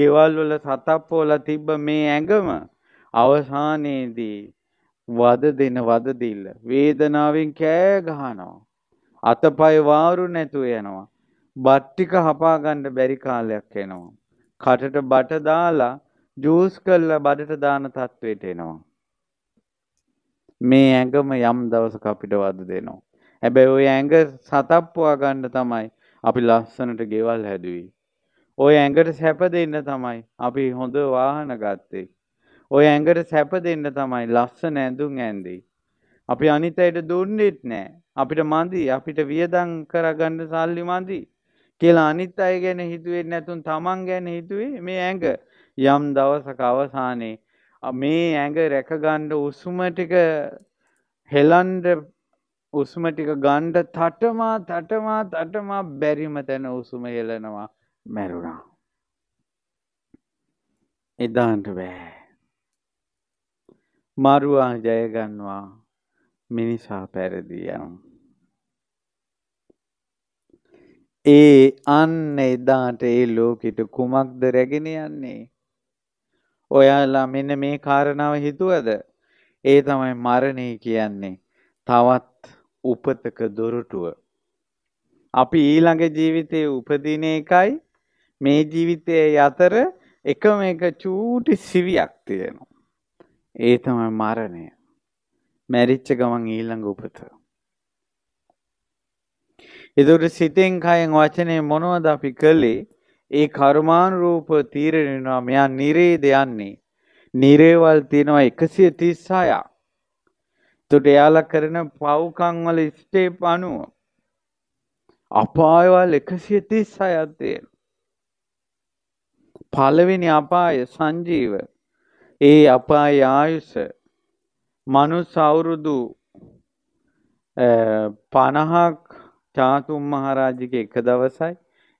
ගෙවල් වල සතප්පවලා තිබ්බ මේ ඇඟම අවසානයේදී වද දෙන වද දෙILL වේදනාවෙන් කෑ ගහනවා. අතපය වාරු නැතුව යනවා. බත් ටික හපා ගන්න බැරි කාලයක් එනවා. කටට බට දාලා ජූස් කරලා බඩට දාන තත්වයට එනවා. මේ ඇඟම යම් දවසක අපිට වද දෙනවා. හැබැයි ওই ඇඟ සතප්පුවා ගන්න තමයි අපි ලස්සනට ගෙවල් හැදුවේ. ওই ඇඟට සැප දෙන්න තමයි අපි හොඳ වාහන ගත්තේ. ওই ඇඟට සැප දෙන්න තමයි ලස්සන ඇඳුම් ඇඳේ. අපි අනිත් අයට දුන්නෙත් නෑ. අපිට මදි අපිට වියදම් කරගන්න සල්ලි මදි කියලා අනිත් අය ගැන හිතුවේ නැතුන් තමන් ගැන හිතුවේ මේ ඇඟ යම් දවසක අවසානයේ මේ ඇඟ රැකගණ්ඩ උසුම ටික හෙලන්ඩ උසුම ටික ගණ්ඩ තටමා තටමා තටමා බැරිම තැන උසුම හෙලනවා මැරුණා. එදාන්ට බෑ. මරුවා ජයගන්නවා මිනිසා පැරදී යනු. ඒ අන්න එදාට ඒ ලෝකෙට කුමක්ද රැගෙන යන්නේ. ඔයාලා මෙන්න මේ කාරණාව හිතුවද? ඒ තමයි මරණය කියන්නේ. තවත් උපතක දොරටුව. අපි ඊළඟ ජීවිතයේ උපදින එකයි මේ ජීවිතයේ අතර එකම එක චූටි සිවියක් තියෙනවා. ඒ තමයි මරණය. මැරිච්ච ගමන් ඊළඟ උපත. ඒතර සිතෙන් කයෙන් වචනේ මොනවද අපි කළේ? ඒ කර්මානුරූප තීරණය වෙනවා මෙයා නිරේද යන්නේ. නිරේවල් තියෙනවා 136ක්. එතකොට එයාලා කරන පව්කම් වල ස්ටෙප් 90. අපායවල 136ක් තියෙනවා. පළවෙනි අපාය සංජීව. ඒ අපාය ආයුෂ මනුස්ස අවුරුදු 50ක් චාතුම් මහරජගේ එක දවසයි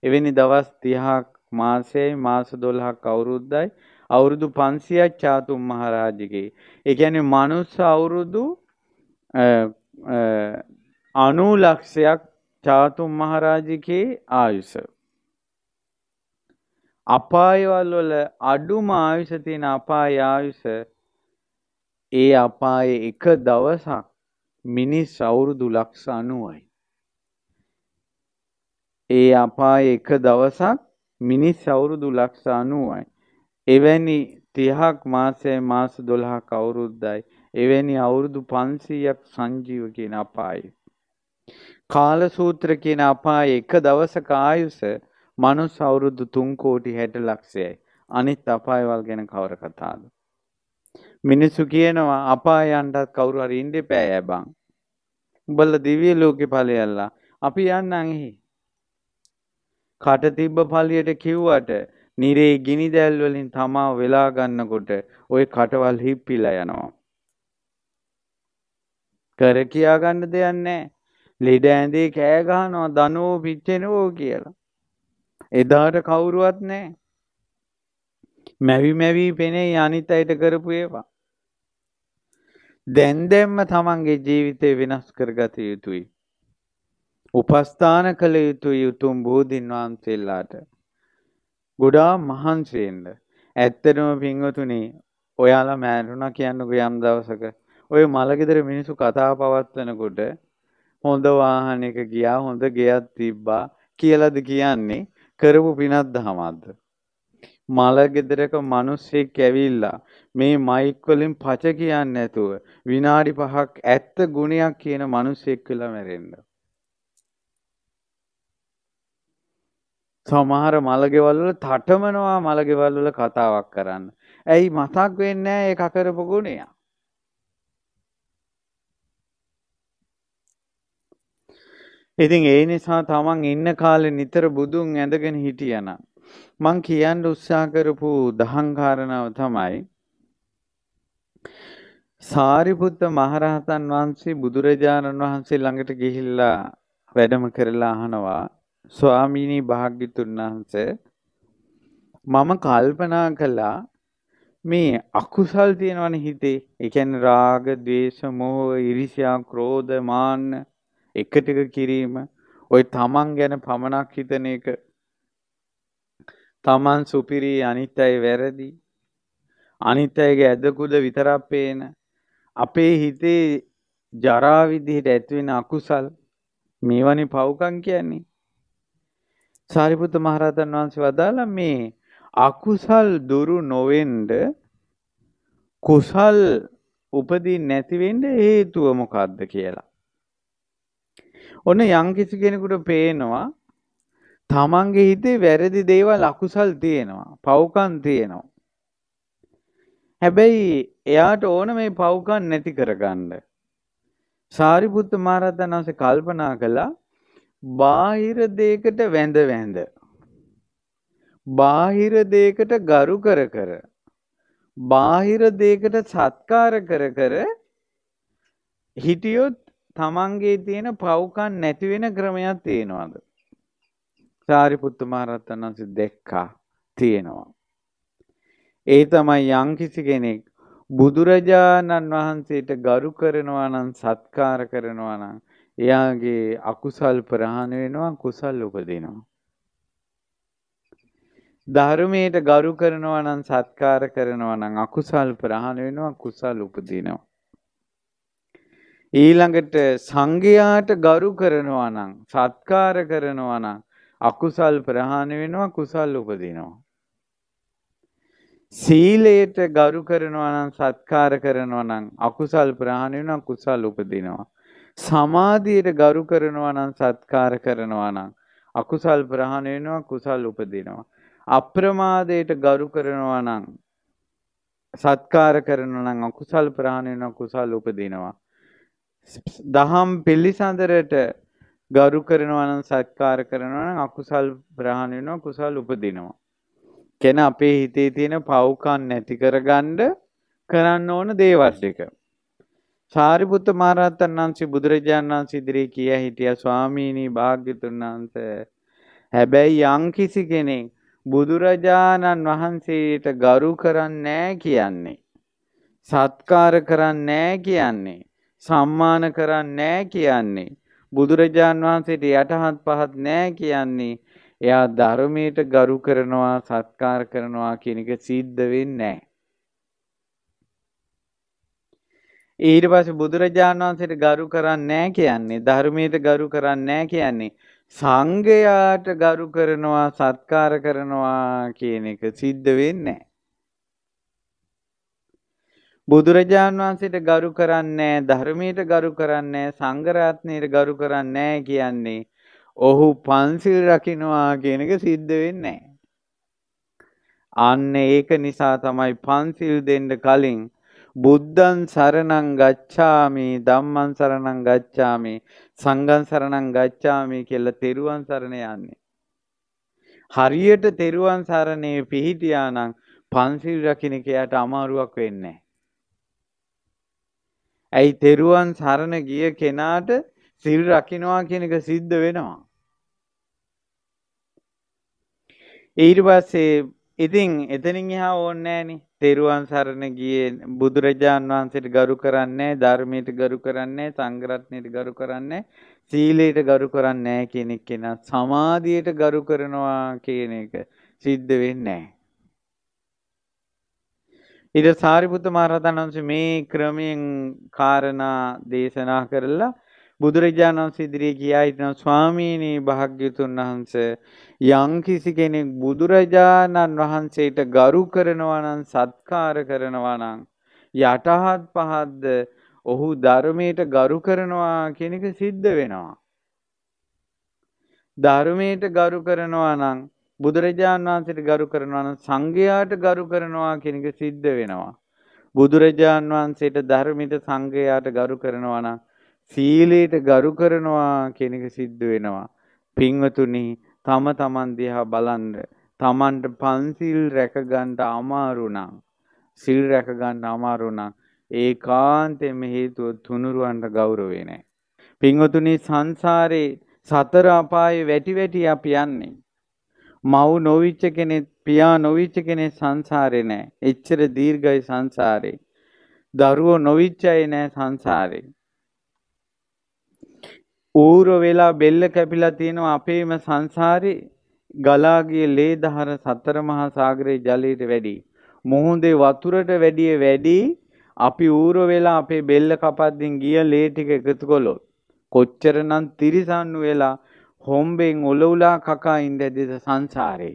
එවැනි දවස් 30ක් මාසයයි මාස 12ක් අවුරුද්දයි අවුරුදු 500ක් චාතුම් මහරජගේ. ඒ කියන්නේ මනුස්ස අවුරුදු 90 ලක්ෂයක් චාතුම් මහරජගේ ආයුෂ. අපායවල වල අඩුම ආයුෂ තියෙන අපාය ආයුෂ ඒ අපායේ එක දවසක් මිනිස් අවුරුදු ලක්ෂ 90යි. ඒ අපාය එක දවසක් මිනිස් අවුරුදු ලක්ෂ 90යි. එවැනි 30ක් මාසයේ මාස 12ක් අවුරුද්දයි. එවැනි අවුරුදු 500ක් සංජීව කියන අපායයි. කාල සූත්‍ර කියන අපාය එක දවසක ආයුෂ මනුස්ස අවුරුදු 3 කෝටි 60 ලක්ෂයයි. අනිත් අපායවල් ගැන කවර කතාවද? මිනිස්සු කියනවා අපායන්ටත් කවුරු හරි ඉන්න එපා යබන්. උඹලා දිව්‍ය ලෝකේ ඵලයල්ලා. අපි යන්නම් එහේ. කට තිබ්බ පළියට කිව්වට නිරේ ගිනි දැල් වලින් තමා වෙලා ගන්නකොට ওই කටවල් හිප්පිලා යනවා. කර කියා ගන්න දෙයක් නැහැ. ලෙඩ ඇඳේ කෑ ගහනවා දනෝ පිච්චෙනෝ කියලා. එදාට කවුරුවත් නැහැ. මැවි මැවි පෙනේ අනිත් අයට කරපු ඒවා. දැන් දැම්ම තමන්ගේ ජීවිතේ වෙනස් කරගත යුතුයි. උපස්ථාන කළ යුතු යුතුම් බෝධින් වහන්සේලාට ගොඩා මහන්සි වෙන්න. ඇත්තටම පින්වතුනි ඔයාලා මෑරුණා කියන්නකෝ යම් දවසක ඔය මලගෙදර මිනිස්සු කතා පවත්වනකොට හොඳ වාහනයක ගියා හොඳ ගෙයක් තිබ්බා කියලාද කියන්නේ කරපු පිනක් දහමක්ද? මල ගෙදරක මිනිස්සෙක් ඇවිල්ලා මේ මයික් වලින් පච කියන්නේ නැතුව විනාඩි 5ක් ඇත්ත ගුණයක් කියන මිනිස්සෙක් කියලා මැරෙන්න. සමහර මළගෙවල් වල තටමනවා මළගෙවල් වල කතාවක් කරන්න. ඇයි මතක් වෙන්නේ නැහැ ඒක කරපු ගුණය? ඉතින් ඒ නිසා තමන් ඉන්න කාලේ නිතර බුදුන් ඇඳගෙන හිටියනම් මං කියන්න උත්සාහ කරපු දහං කාරණාව තමයි සාරිපුත්ත මහරහතන් වහන්සේ බුදුරජාණන් වහන්සේ ළඟට ගිහිල්ලා වැඩම කරලා අහනවා ස්වාමීනී භාග්‍යතුන් වහන්සේ මම කල්පනා කළා මේ අකුසල් තියෙනවනේ හිතේ. ඒ කියන්නේ රාග, ద్వේෂ, මෝහ, iriසියා, ක්‍රෝධ, මාන්න එකටක කිරීම. ওই තමන් ගැන පමණක් හිතන එක. තමන් සුපිරි අනිත් අය වැරදි. අනිත් අයගේ ඇදකුද විතරක් පේන. අපේ හිතේ ජරා විදිහට ඇතිවෙන අකුසල් මේවනේ පව්කම් කියන්නේ. සාරිපුත්ත මහරහතන් වහන්සේ වදාලා මේ අකුසල් දුරු නොවෙන්න කුසල් උපදින් නැතිවෙන්න හේතුව මොකක්ද කියලා. ඔන්න යම්කිසි කෙනෙකුට පේනවා තමන්ගේ හිතේ වැරදි දේවල් අකුසල් තියෙනවා පව්කම් තියෙනවා. හැබැයි එයාට ඕන මේ පව්කම් නැති කරගන්න. සාරිපුත්ත මහරහතන් වහන්සේ කල්පනා කළා බාහිර දේකට වැඳ වැඳ බාහිර දේකට ගරු කර කර බාහිර දේකට සත්කාර කර කර හිටියොත් තමන්ගේ තියෙන පව්කම් නැති වෙන ක්‍රමයක් තියෙනවද සාරිපුත්තු මහරහතන් වහන්සේ දැක්කා තියෙනවා ඒ තමයි යම්කිසි කෙනෙක් බුදුරජාණන් වහන්සේට ගරු කරනවා නම් සත්කාර කරනවා නම් එයාගේ අකුසල් ප්‍රහාණ වෙනවා කුසල් උපදිනවා. ධර්මයට ගරු කරනවා නම් සත්කාර කරනවා නම් අකුසල් ප්‍රහාණ වෙනවා කුසල් උපදිනවා. ඊළඟට සංඝයාට ගරු කරනවා නම් සත්කාර කරනවා නම් අකුසල් ප්‍රහාණ වෙනවා කුසල් උපදිනවා. සීලයට ගරු කරනවා නම් සත්කාර කරනවා නම් අකුසල් ප්‍රහාණය වෙනවා කුසල් උපදිනවා. සමාධියට ගරු කරනවා නම් සත්කාර කරනවා නම් අකුසල් ප්‍රහාණය වෙනවා කුසල් උපදිනවා. අප්‍රමාදයට ගරු කරනවා නම් සත්කාර කරනවා නම් අකුසල් ප්‍රහාණය වෙනවා කුසල් උපදිනවා. දහම් පිළිසඳරට ගරු කරනවා නම් සත්කාර කරනවා නම් අකුසල් ප්‍රහාණය වෙනවා කුසල් උපදිනවා. කියන අපේ හිතේ තියෙන පව්කම් නැති කරගන්න කරන්න ඕන දේවල් ටික. සාරිපුත්ත මහරහතන් වහන්සේ බුදුරජාණන් වහන්සේ ඉදිරියේ කියා හිටියා ස්වාමීනි භාග්‍යතුන් වහන්සේ හැබැයි යම්කිසි කෙනෙක් බුදුරජාණන් වහන්සේට ගරු කරන්නේ කියන්නේ සත්කාර කරන්නේ කියන්නේ සම්මාන කරන්නේ කියන්නේ බුදුරජාන් වහන්සේට යටහත් පහත් නෑ කියන්නේ එයා ධර්මයට ගරු කරනවා සත්කාර කරනවා කියන එක සිද්ධ වෙන්නේ නෑ ඊට පස්සේ බුදුරජාණන් වහන්සේට ගරු කරන්නේ නැහැ කියන්නේ ධර්මයට ගරු කරන්නේ නැහැ කියන්නේ සංඝයාට ගරු කරනවා සත්කාර කරනවා කියන එක සිද්ධ වෙන්නේ බුදුරජාණන් වහන්සේට ගරු කරන්නේ ධර්මයට ගරු කරන්නේ සංඝ රත්නයට ගරු කරන්නේ කියන්නේ ඔහු පන්සිල් රකින්නවා කියන එක සිද්ධ වෙන්නේ අන්න ඒක නිසා තමයි පන්සිල් දෙන්න කලින් බුද්ධං සරණං ගච්ඡාමි ධම්මං සරණං ගච්ඡාමි සංඝං සරණං ගච්ඡාමි කියලා තෙරුවන් සරණ යන්නේ. හරියට තෙරුවන් සරණේ පිහිටියා නම් පන්සිල් රකින්න කයට අමාරුවක් වෙන්නේ ඇයි තෙරුවන් සරණ ගිය කෙනාට සිල් රකින්නවා කියන එක සිද්ධ වෙනවා. ඊට පස්සේ ඉතින් එතනින් එහා ඕනේ නෑනේ. තෙරුවන් සරණ ගියේ බුදුරජාන් වහන්සේට ගරු කරන්නේ ධර්මයට ගරු කරන්නේ සංඝරත්නයට ගරු කරන්නේ සීලයට ගරු කරන්නේ කියන එක කෙනා සමාධියට ගරු කරනවා කියන එක සිද්ධ වෙන්නේ ඊට සාරිපුත්ත මහරහතන් වහන්සේ මේ ක්‍රමයෙන් කාරණා දේශනා කරලා බුදුරජාණන් වහන්සේ ඉදිරියේ කියා සිටින ස්වාමීනි භාග්‍යතුන් වහන්සේ යම් කිසි කෙනෙක් බුදුරජාණන් වහන්සේට ගරු කරනවා නම් සත්කාර කරනවා නම් යටහත් පහත්ද ඔහු ධර්මයට ගරු කරනවා කියන එක සිද්ධ වෙනවා ධර්මයට ගරු කරනවා නම් බුදුරජාණන් වහන්සේට ගරු කරනවා නම් සංඝයාට ගරු කරනවා කියන එක සිද්ධ වෙනවා බුදුරජාන් වහන්සේට ධර්මයට සංඝයාට ගරු කරනවා නම් සීලයට ගරු කරනවා කියන එක සිද්ධ වෙනවා. පින්වතුනි තම තමන් දිහා බලන්න. තමන්ට පන්සිල් රැක ගන්න අමාරු නම් සිල් රැක ගන්න අමාරු නම් ඒකාන්තයෙන්ම හේතුව තුනුරුවන්ට ගෞරවේ නැහැ. පින්වතුනි සංසාරේ සතර අපායේ වැටි වැටි අපි යන්නේ. මව් නොවිච්ච කෙනෙක් පියා නොවිච්ච කෙනෙක් සංසාරේ නැහැ. එච්චර දීර්ඝයි සංසාරේ. දරුවෝ නොවිච්ච අය නැහැ සංසාරේ. ඌර වෙලා බෙල්ල කැපිලා තියෙනවා අපේම සංසාරේ ගලාගිය ලේ දහර සතර මහා සාගරයේ ජලයට වැඩි. මුහුදේ වතුරට වැඩිය වැඩි අපි ඌර වෙලා අපේ බෙල්ල කපද්දින් ගිය ලේ ටික එකතු කළොත් කොච්චරනම් තිරිසන්නු වෙලා හොම්බෙන් ඔලවුලා කකා ඉඳ දෙද සංසාරේ.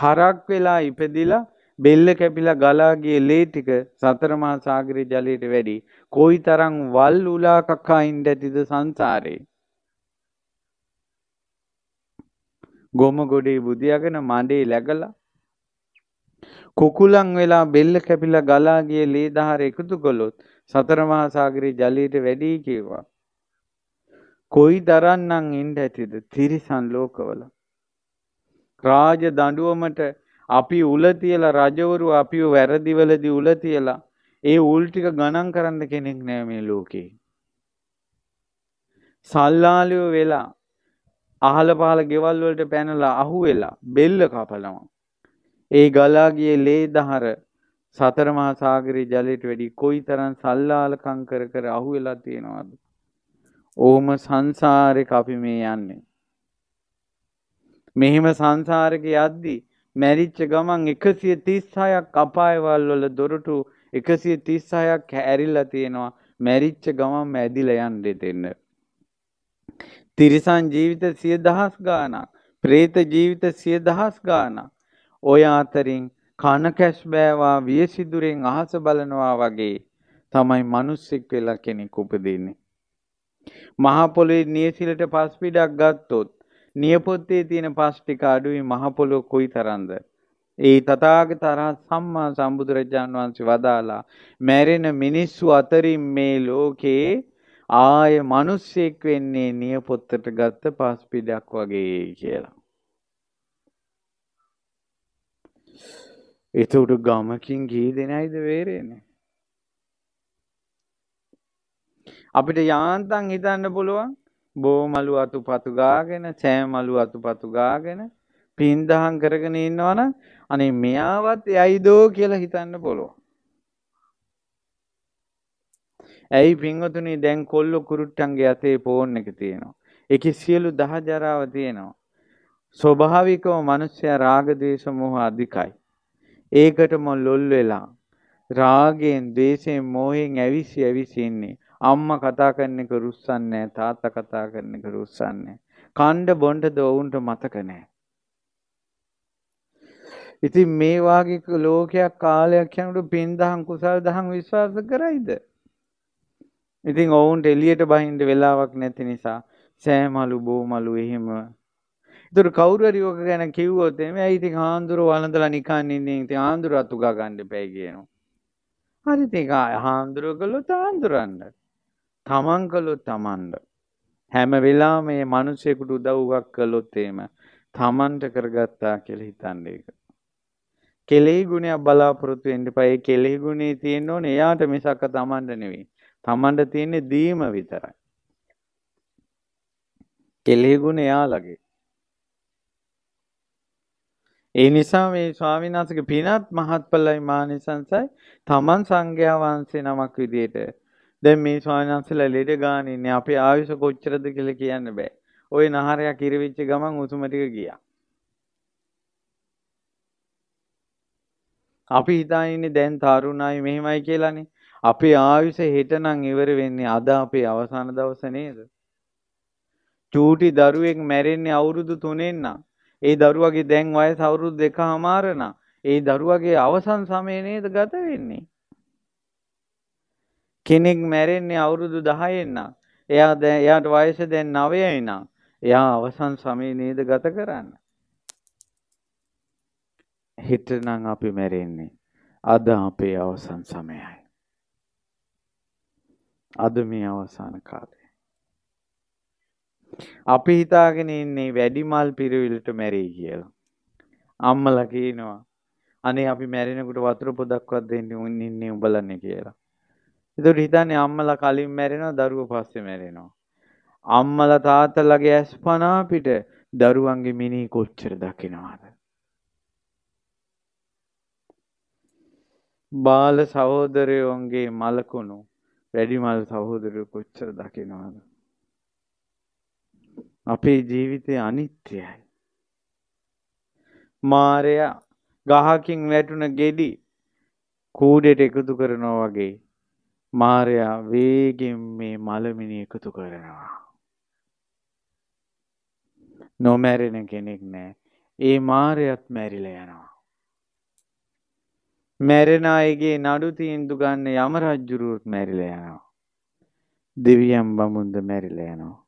හරක් වෙලා ඉපදිලා බෙල්ල කැපිලා ගලා ගිය ලේ ටික සතර මහා සාගරයේ ජලයට වැඩි. කොයිතරම් වල් උලා කකා ඉඳ ඇතිද සංසාරේ. ගොම ගොඩේ බුදියාගෙන මඩේ läගලා කුකුලන් වෙලා බෙල්ල කැපිලා ගලා ගිය ලේ දහර එකතු කළොත් සතර මහා සාගරයේ ජලයට වැඩි කියවා. කොයි දරන්නම් ඉඳ ඇතිද තිරිසන් ලෝකවල. රාජ දඬුවමට අපි උල තියලා රජවරු අපිව වැරදිවලදී උල තියලා ඒ උල් ටික ගණන් කරන්න කෙනෙක් නෑ මේ ලෝකේ. සල්ලාලිය වෙලා අහල පහල ගෙවල් වලට පැනලා අහු වෙලා බෙල්ල කපනවා. ඒ ගලා ගියේ ලේ දහර සතර මහා සාගරයේ ජලයට වැඩි කොයිතරම් සල්ලාලකම් කර කර අහු වෙලා තියෙනවද? ඕම සංසාරේ අපි මේ යන්නේ. මෙහිම සංසාරක යද්දී මැරිච්ච ගමන් 136ක් අපායවල් වල දොරටු 136ක් ඇරිලා තියෙනවා මැරිච්ච ගමන් මැදිලා යන්න දෙන්න. තිරිසන් ජීවිත 10000ක් ගාණක්, പ്രേත ජීවිත 10000ක් ගාණක්. ඔය අතරින් කන කැස් බෑවා, වියසිදුරෙන් අහස බලනවා වගේ තමයි මිනිස්සෙක් වෙලා කෙනෙක් උපදින්නේ. මහා පොළොවේ නියසිලට පස් පිටක් ගත්තොත් නියපොත්තේ තියෙන පස් ටික අඩුයි මහ පොළොව කොයිතරම්ද? ඒ තථාගතයන් සම්මා සම්බුදුරජාන් වහන්සේ වදාලා මැරෙන මිනිස්සු අතරින් මේ ලෝකේ ආය මිනිස්සෙක් වෙන්නේ නියපොත්තට ගත්ත පස් පිටක් වගේ කියලා. එතකොට ගමකින් ගියේ දෙනයිද වේරෙන්නේ අපිට යාන්තම් හිතන්න පුළුවන් බෝමලු අතුපතු ගාගෙන, සෑමලු අතුපතු ගාගෙන පින්දහම් කරගෙන ඉන්නවනම් අනේ මෙයාවත් යයි දෝ කියලා හිතන්න පුළුවන්. ඇයි පින්වතුනි දැන් කොල්ල කුරුට්ටන්ගේ අතේ ෆෝන් එක තියෙනවා. ඒකේ සියලු දහ ජරාව තියෙනවා. ස්වභාවිකව මිනිස්සයා රාග ද්වේෂ මෝහ අධිකයි. ඒකටම ලොල් වෙලා රාගයෙන්, ද්වේෂයෙන්, මෝහයෙන් ඇවිසි ඇවිසි ඉන්නේ. අම්මා කතා කරන එක රුස්සන්නේ නැහැ. තාත්තා කතා කරන එක රුස්සන්නේ නැහැ. කණ්ඩ බොණ්ඩ දවුන්ට මතක නැහැ. ඉතින් මේ වාගේ ලෝකයක් කාලයක් යනකොට පින් දහම් කුසල් දහම් විශ්වාස කරයිද? ඉතින් ඔවුන්ට එළියට බහින්න වෙලාවක් නැති නිසා සෑමලු බෝමලු එහෙම. ඒතර කවුරු හරි ඔක ගැන කිව්වොත් එමේ ඉතින් හාඳුර වළඳලා නිකන් ඉන්නේ. ඉතින් හාඳුර අතුගා ගන්න එපයි කියනවා. හරි ඉතින් හාඳුර කළොත් හාඳුරන්න. තමන් කළොත් තමන්ට හැම වෙලාවෙම මේ මිනිසෙකුට උදව්වක් කළොත් එහෙම තමන්ට කරගත්තා කියලා හිතන්නේ ඒක. කෙලෙහි ගුණයක් බලාපොරොත්තු වෙන්න එපා. ඒ කෙලෙහි ගුණේ තියෙන්න ඕනේ එයාට මිසක් තමන්ට නෙවෙයි. තමන්ට තියෙන්නේ දීම විතරයි. කෙලෙහි ගුණ එයාලගේ. ඒ නිසා මේ ස්වාමීන් වහන්සේගේ පිනත් මහත්ඵලයි මානිසංසයි තමන් සංඝයා වහන්සේ නමක් විදියට දැන් මේ ස්වාමීන් ලෙඩ ගාන ඉන්නේ. අපේ ආයුෂ කොච්චරද කියලා කියන්න බෑ. ওই නහරයක් ඉරවිච්ච ගමන් උසුම ටික ගියා. අපි හිතාන්නේ දැන් තරුණයි මෙහෙමයි කියලානේ. අපේ ආයුෂ හෙටනම් ඉවර වෙන්නේ අද අපේ අවසාන දවස නේද? චූටි දරුවෙක් මැරෙන්නේ අවුරුදු 3 නම්. ඒ දරුවගේ දැන් වයස අවුරුදු 2 හමාරණ. ඒ දරුවගේ අවසන් සමය නේද ගත වෙන්නේ? කෙනෙක් මැරෙන්නේ අවුරුදු 10ෙන් නම් එයා දැන් එයාට වයස දැන් 9යි නම් එයා අවසන් සමය නේද ගත කරන්න. හෙට නම් අපි මැරෙන්නේ. අද අපේ අවසන් සමයයි. අද මේ අවසාන කාලය. අපි හිතාගෙන ඉන්නේ වැඩිමල් පිරවිලට මැරෙයි කියලා. අම්මලා කියනවා අනේ අපි මැරෙනකොට වතුර පොදක්වත් දෙන්නේ උන් ඉන්නේ උඹලන්නේ කියලා. ඒතකොට හිතන්නේ අම්මලා කලින් මැරෙනවා දරුවෝ පස්සේ මැරෙනවා. අම්මලා තාත්තලාගේ ඇස්පනා පිට දරුවන්ගේ මිනී කොච්චර දකිනවද? බාල සහෝදරයෝන්ගේ මලකුණු වැඩිමල් සහෝදරයෝ කොච්චර දකිනවද? අපේ ජීවිතය අනිත්‍යයි. මාරයා ගහකින් වැටුණ ගෙඩි කූඩේට එකතු කරනවා වගේ මාරයා වේගෙන් මේ මලමිනි එකතු කරනවා. නොමැරෙන කෙනෙක් නෑ. ඒ මාරයත් මැරිලා යනවා. මැරෙන අයගේ නඩු තීන්දු ගන්න යම රජුරුවත් මැරිලා යනවා. දෙවියන් බමුන්ද මැරිලා යනවා.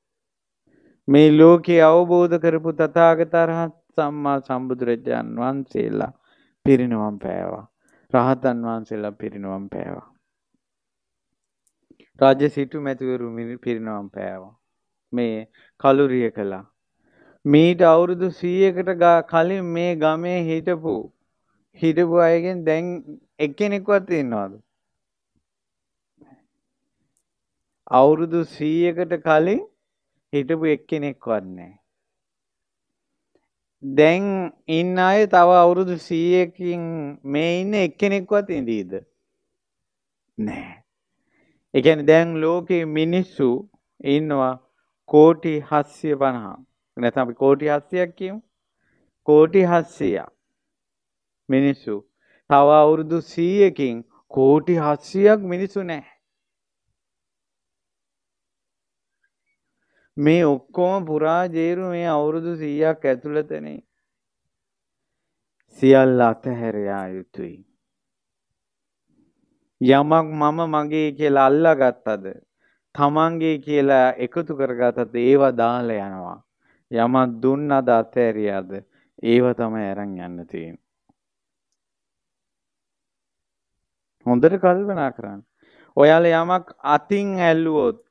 මේ ලෝකේ අවබෝධ කරපු තථාගත අරහත් සම්මා සම්බුදුරජාන් වහන්සේලා පිරිනවම් පෑවා. රහතන් වහන්සේලා පිරිනවම් පෑවා. රාජ්‍ය සිටු මැතිවරු පිරිනවම් පෑවා. මේ කලුරිය කළා. මීට අවුරුදු 100කට කලින් මේ ගමේ හිටපු හිටපු අයගෙන් දැන් එක්කෙනෙක්වත් ඉන්නවද? අවුරුදු 100කට කලින් හිටපු එක්කෙනෙක්වත් නැහැ. දැන් ඉන්න අය තව අවුරුදු 100කින් මේ ඉන්න එක්කෙනෙක්වත් ඉඳීද? නැහැ. ඒ කියන්නේ දැන් ලෝකේ මිනිස්සු ඉන්නවා කෝටි 750. නැත්නම් අපි කෝටි 700ක් කියමු. කෝටි 700 මිනිස්සු. තව අවුරුදු 100කින් කෝටි 700ක් මිනිස්සු නැහැ. මේ ඔක්කොම පුරා ජේරු මේ අවුරුදු 100ක් ඇතුළතනේ. සියල්ල අතහැරයා යුතුයි. යමක් මම මගේ කියලා අල්ලාගත්තද තමන්ගේ කියලා එකතු කරගත්තද ඒවා දාලා යනවා යමක් දුන්නද අතෑරියාද ඒව තමයි අරන් යන්න තියෙන්නේ හොඳට කල්පනා කරන්න ඔයාලා යමක් අතින් ඇල්ලුවොත්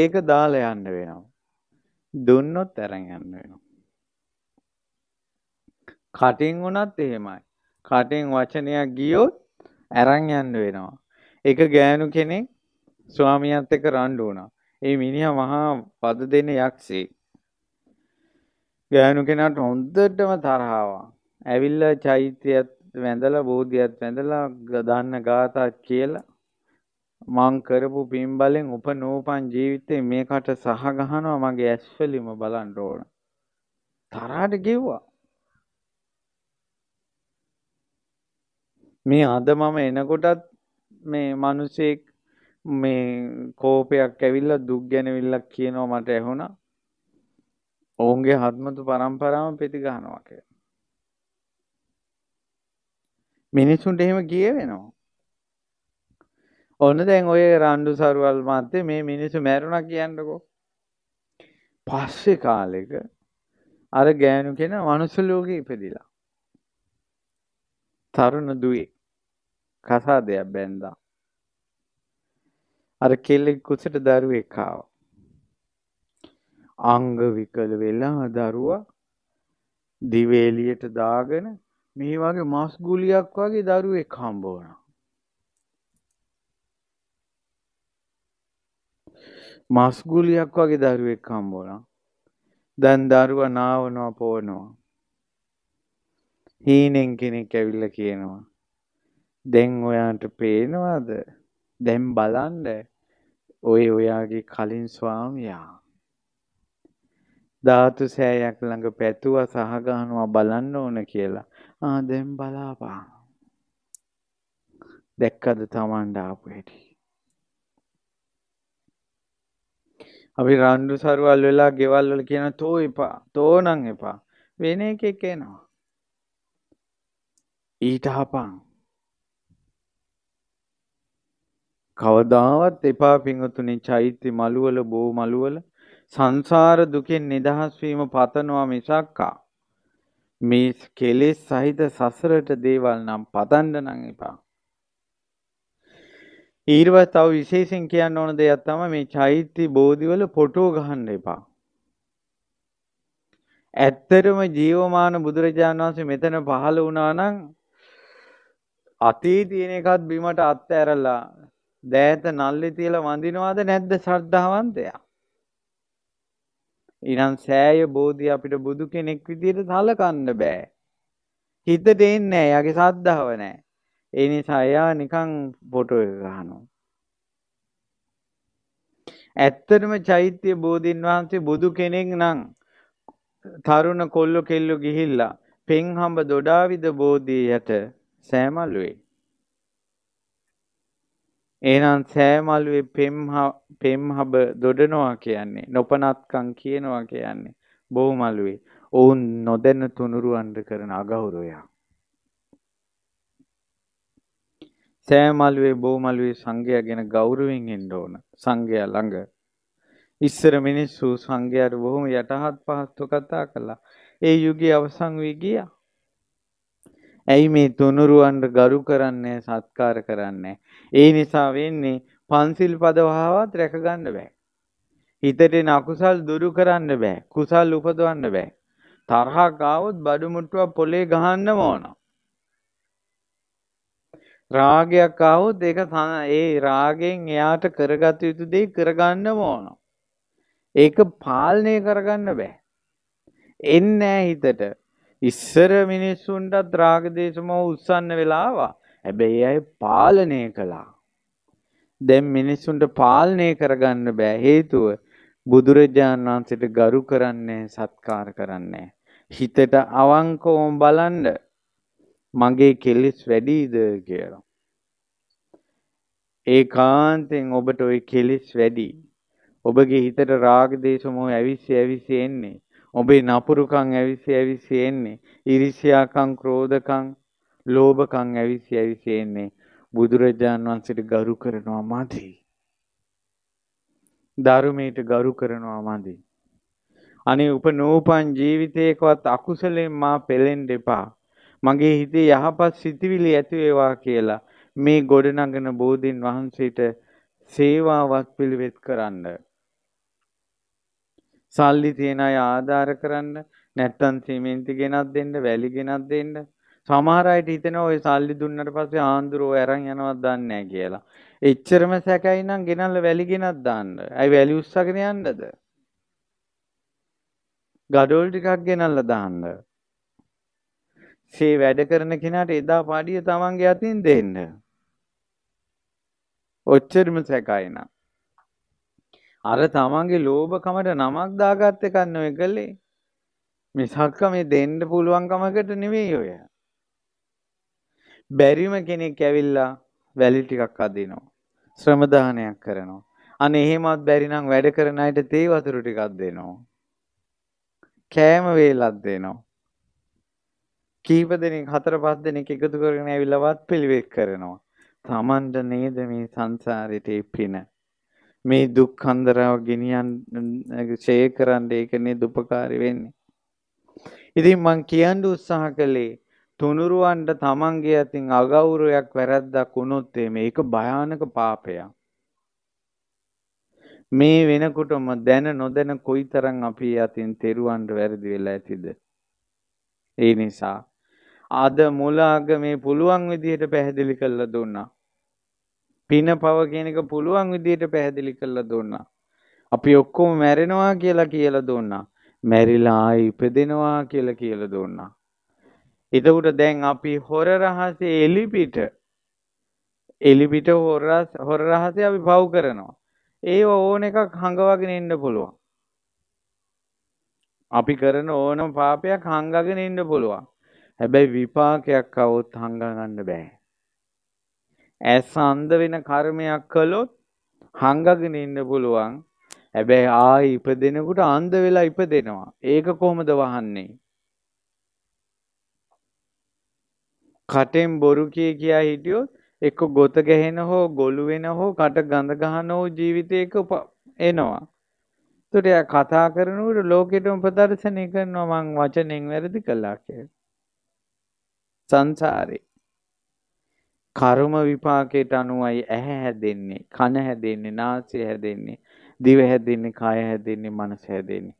ඒක දාලා යන්න වෙනවා දුන්නොත් අරන් යන්න වෙනවා කටින් වුණත් එහෙමයි කටින් වචනයක් ගියොත් අරන් යන්න වෙනවා එක ගෑනු කෙනෙක් ස්වාමියත් එක්ක රණ්ඩු වුණා. ඒ මිනිහා මහා පද දෙන යක්ෂේ. ගෑනු කෙනාට හොඳටම තරහාවා. ඇවිල්ලා චෛත්‍යයත් වැඳලා බෝධියත් වැඳලා දාන්න ගාතා කියලා මං කරපු පින් බලෙන් උපනෝපන් ජීවිතේ මේකට සහ ගහනවා මගේ ඇස්වලින්ම බලන්න ඕන. තරහට ගෙව්වා. මේ අද මම එනකොටත් මේ මිනිසෙක් මේ කෝපයක් ඇවිල්ලා දුක් ගැන විල්ලක් කියනවා මට ඇහුණා. ඔවුන්ගේ හත්මතු පරම්පරාවම පෙති ගන්නවා කියලා. මිනිසුන්ට එහෙම කියවෙනවා. ඔන්න දැන් ඔය රණ්ඩු සරුවල් මැත්තේ මේ මිනිස්සු මැරුණා කියන්නකෝ. පස්සේ කාලෙක අර ගෑනු කෙනා මනුස්ස ලෝකෙ ඉපදිලා. තරුණ දුවේ කසාදයක් බැන්දා. අර කෙල්ලෙක් කුසට දරුවෙක් ආවා. අංග විකල වෙලා දරුවා දිවේලියට දාගෙන මේ වගේ මස් ගුලියක් වගේ දරුවෙක් හම්බ වුණා. මස් ගුලියක් වගේ දරුවෙක් හම්බ වුණා. දැන් දරුවා නාවනවා පොවනවා. හීනෙන් කෙනෙක් ඇවිල්ලා කියනවා දැන් ඔයාට පේනවාද දැන් බලන්ඩ ඔය ඔයාගේ කලින් ස්වාමයා ධාතු සෑයක් ළඟ පැතුව සහගහනවා බලන්න ඕන කියලා ආ දැන් බලාපා දැක්කද තමන්ට ආපු හැටි අපි රණ්ඩු සරුවල් වෙලා ගෙවල් වල කියන තෝ එපා තෝනම් එපා වෙන එකෙක් එනවා ඊට හපන් කවදාවත් එපා පිංගුතුනි චෛත්‍ය මළුවල බෝ මළුවල සංසාර දුකෙන් නිදහස් වීම පතනවා මිසක්කා මේ කෙලෙස් සහිත සසරට දේවල් නම් පතන්න නම් එපා ඊර්ව තව විශේෂයෙන් කියන්න ඕන දෙයක් තමයි මේ චෛත්‍ය බෝධිවල ෆොටෝ ගහන්න එපා ඇත්තරම ජීවමාන බුදුරජාණන් වහන්සේ මෙතන පහළ වුණා නම් අතී තියෙන එකත් බිමට අත් ඇරලා දෑත නල්ලි තියලා වඳිනවද නැද්ද ශ්‍රද්ධාවන්තයා? ඊනම් සෑය බෝධිය අපිට බුදු කෙනෙක් විදියට සලකන්න බෑ. හිතට එන්නේ නෑ. යාගේ ශ්‍රද්ධාව නෑ. ඒ නිසා එයා නිකන් ෆොටෝ එක ගන්නවා. ඇත්තටම චෛත්‍ය බෝධින් වහන්සේ බුදු කෙනෙක් නම් තරුණ කොල්ල කෙල්ල ගිහිල්ලා පෙන්හඹ දොඩාවිද බෝධියට සෑමලුවේ එහෙනම් සෑමලුවේ පෙම් හබ දොඩනවා කියන්නේ නොපනත්කම් කියනවා කියන්නේ බොහොමලුවේ ඔවුන් නොදැන තුනුරුවන්ට කරන අගෞරවයක් සෑමලුවේ බොහොමලුවේ සංඝයා ගැන ගෞරවයෙන් ඉන්න ඕන සංඝයා ළඟ ඉස්සර මිනිස්සු සංඝයාට බොහොම යටහත් පහත්ව කතා කළා ඒ යුගයේ අවසන් වී ගියා ඇයි මේ තුනුරුවන්ට ගරු කරන්නේ සත්කාර කරන්නේ? ඒ නිසා වෙන්නේ පන්සිල් පද වහවත් රැක ගන්න බෑ. හිතට අකුසල් දුරු කරන්න බෑ. කුසල් උපදවන්න බෑ. තරහක් ආවොත් බඩු මුට්ටුව පොලේ ගහන්න ඕන. රාගයක් ආවොත් ඒක ඒ රාගෙන් එයාට කරගත යුතු දේ කරගන්න ඕන. ඒක පාලනය කරගන්න බෑ. එන්නේ හිතට. ඉස්සර මිනිස්සුන්ටත් රාගදේශමෝ උස්සන්න වෙලාවා. හැබැයි අය පාලනය කළා. දැන් මිනිස්සුන්ට පාලනය කරගන්න බෑ හේතුව බුදුරජාණන් වහන්සේට ගරු කරන්නේ සත්කාර කරන්නේ හිතට අවංකවම බලන්න මගේ කෙලෙස් වැඩිද කියලා. ඒ කාන්තෙන් ඔබට ওই කෙලෙස් වැඩි. ඔබගේ හිතට රාග දේශ මොහ ඇවිස්සෙ ඇවිස්සෙ එන්නේ. ඔබේ නපුරුකම් ඇවිසි ඇවිසි එන්නේ. ඊර්ෂ්‍යාකම්, ක්‍රෝධකම්, ලෝභකම් ඇවිසි ඇවිසි එන්නේ. බුදුරජාන් වහන්සේට ගරු කරනවා මාදී. ධර්මයට ගරු කරනවා මාදී. අනේ උපනෝපන් ජීවිතයකවත් අකුසලෙන් මා පෙළෙන්න එපා. මගේ හිතේ යහපත් සිතිවිලි ඇති වේවා කියලා මේ ගොඩනගන බෝධින් වහන්සේට සේවාවත් පිළිවෙත් කරන්න. සල්ලි තියෙන අය ආධාර කරන්න නැත්තම් සිමෙන්ති ගෙනත් දෙන්න වැලි ගෙනත් දෙන්න සමහර අයට හිතෙනවා ඔය සල්ලි දුන්නට පස්සේ ආන්දරෝ අරන් යනවත් දන්නේ නැහැ කියලා. එච්චරම සැකයි නම් ගෙනල්ලා වැලි ගෙනත් දාන්න. අයි වැලි උස්සගෙන යන්නද? gadol ටිකක් ගෙනල්ලා දාන්න. සේ වැඩ කරන කෙනාට එදා පාඩිය තමන්ගේ අතින් දෙන්න. ඔච්චරම සැකයි නම් අර තමන්ගේ ලෝභකමට නමක් දාගත්ත එකක් නෙවෙයි කළේ. මිසක්ක මේ දෙන්න පුළුවන් කමකට නෙවෙයි ඔය. බැරිම කෙනෙක් ඇවිල්ලා වැලි ටිකක් අදිනවා. ශ්‍රම දානයක් කරනවා. අනේ එහෙමත් බැරි නම් වැඩ කරන අයට තේ වතුර ටිකක් දෙනවා. කෑම වේලක් දෙනවා. කීප දෙනෙක් හතර පහ දෙනෙක් එකතු කරගෙන ඇවිල්ලා වත් පිළිවෙත් කරනවා. තමන්ට නේද මේ සංසාරෙට පින. මේ දුක් හන්දරාව ගෙනියන් ෂේ කරන්න ඒකනේ දුපකාරී වෙන්නේ. ඉතින් මං කියන්න උත්සාහ කළේ තුනුරුවන්ට තමන්ගේ අතින් අගෞරවයක් වැරද්දක් වුණොත් මේක භයානක පාපයක්. මේ වෙනකොටම දැන නොදැන කොයිතරම් අපි අතින් තෙරුවන්ට වැරදි වෙලා ඇතිද? ඒ නිසා අද මුලාග මේ පුළුවන් විදිහට පැහැදිලි කරලා දුන්නා. පින පව කියන එක පුළුවන් විදිහට පැහැදිලි කරලා දුන්නා. අපි ඔක්කොම මැරෙනවා කියලා කියලා දුන්නා. මැරිලා ආයි ඉපදෙනවා කියලා කියලා දුන්නා. එතකොට දැන් අපි හොර රහසේ එලිපිට එලිපිට හොර හොර රහසේ අපි පව් කරනවා. ඒව ඕන එකක් හංගවගෙන ඉන්න පුළුවන්. අපි කරන ඕනම පාපයක් හංගගෙන ඉන්න පුළුවන්. හැබැයි විපාකයක් આવොත් හංග ගන්න බෑ. ඇස් අන්ධ වෙන කර්මයක් කළොත් හංගගෙන ඉන්න පුළුවන්. හැබැයි ආයි ඉපදෙනකොට අන්ධ වෙලා ඉපදෙනවා. ඒක කොහොමද වහන්නේ? කටෙන් බොරු කිය කියා හිටියොත් එක්ක ගොත ගැහෙන හෝ ගොළු වෙන හෝ කට ගඳ ගන්න හෝ ජීවිතයක එනවා. එතකොට එයා කතා කරනකොට ලෝකෙටම ප්‍රදර්ශනය කරනවා මං වචනෙන් වැරදි කළා කියලා. සංසාරේ කර්ම විපාකයට අනුවයි ඇහැ හැදෙන්නේ, කන හැදෙන්නේ, නාසය හැදෙන්නේ, දිව හැදෙන්නේ, කය හැදෙන්නේ, මනස හැදෙන්නේ.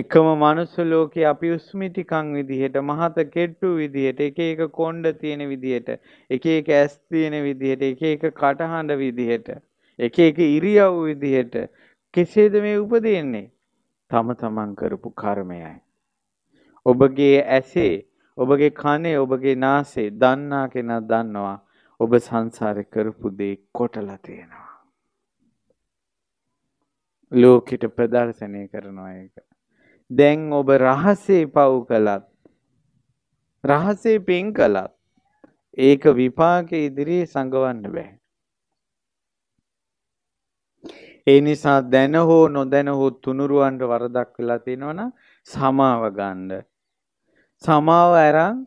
එකම මනුස්ස ලෝකේ අපි උස්මිටිකන් විදිහට මහත කෙට්ටු විදිහට එක එක කොණ්ඩ තියෙන විදිහට එක එක ඇස් තියෙන විදිහට එක එක කටහඬ විදිහට එක එක ඉරියව් විදිහට කෙසේද මේ උපදින්නේ තම තමන් කරපු කර්මයයි ඔබගේ ඇසේ ඔබගේ කනේ ඔබගේ නාසේ දන්නා කෙනා දන්නවා ඔබ සංසාරේ කරපු දේ කොටලා තියෙනවා. ලෝකෙට ප්‍රදර්ශනය කරනවා ඒක. දැන් ඔබ රහසේ පව් කළත් රහසේ පින් කළත් ඒක විපාක ඉදිරියේ සංගවන්න බෑ. ඒ නිසා දැන හෝ නොදැන හෝ තුනුරුවන්ට වරදක් වෙලා තියෙනවනම් සමාව ගන්න. සමාව අරන්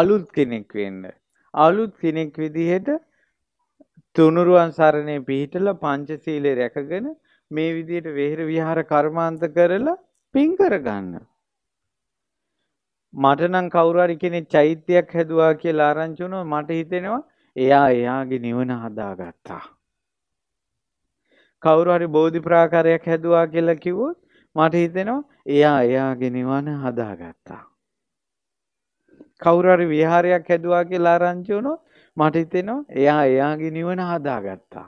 අලුත් කෙනෙක් වෙන්න. අලුත් කෙනෙක් විදිහට තුනුරුවන් සරණේ පිහිටලා පංචශීලයේ රැකගෙන මේ විදිහට වෙහෙර විහාර කර්මාන්ත කරලා පින් කරගන්න. මට නම් කවුරු හරි කෙනෙක් චෛත්‍යයක් හැදුවා කියලා ආරංචි වුණා මට හිතෙනවා එයා එයාගේ නිවන හදාගත්තා. කවුරු හරි බෝධි ප්‍රාකාරයක් හැදුවා කියලා කිව්වොත් මට හිතෙනවා එයා එයාගේ නිවන හදාගත්තා. කවුරු හරි විහාරයක් හැදුවා කියලා ආරංචි වුණොත් මට හිතෙනවා එයා එයාගේ නිවන හදාගත්තා.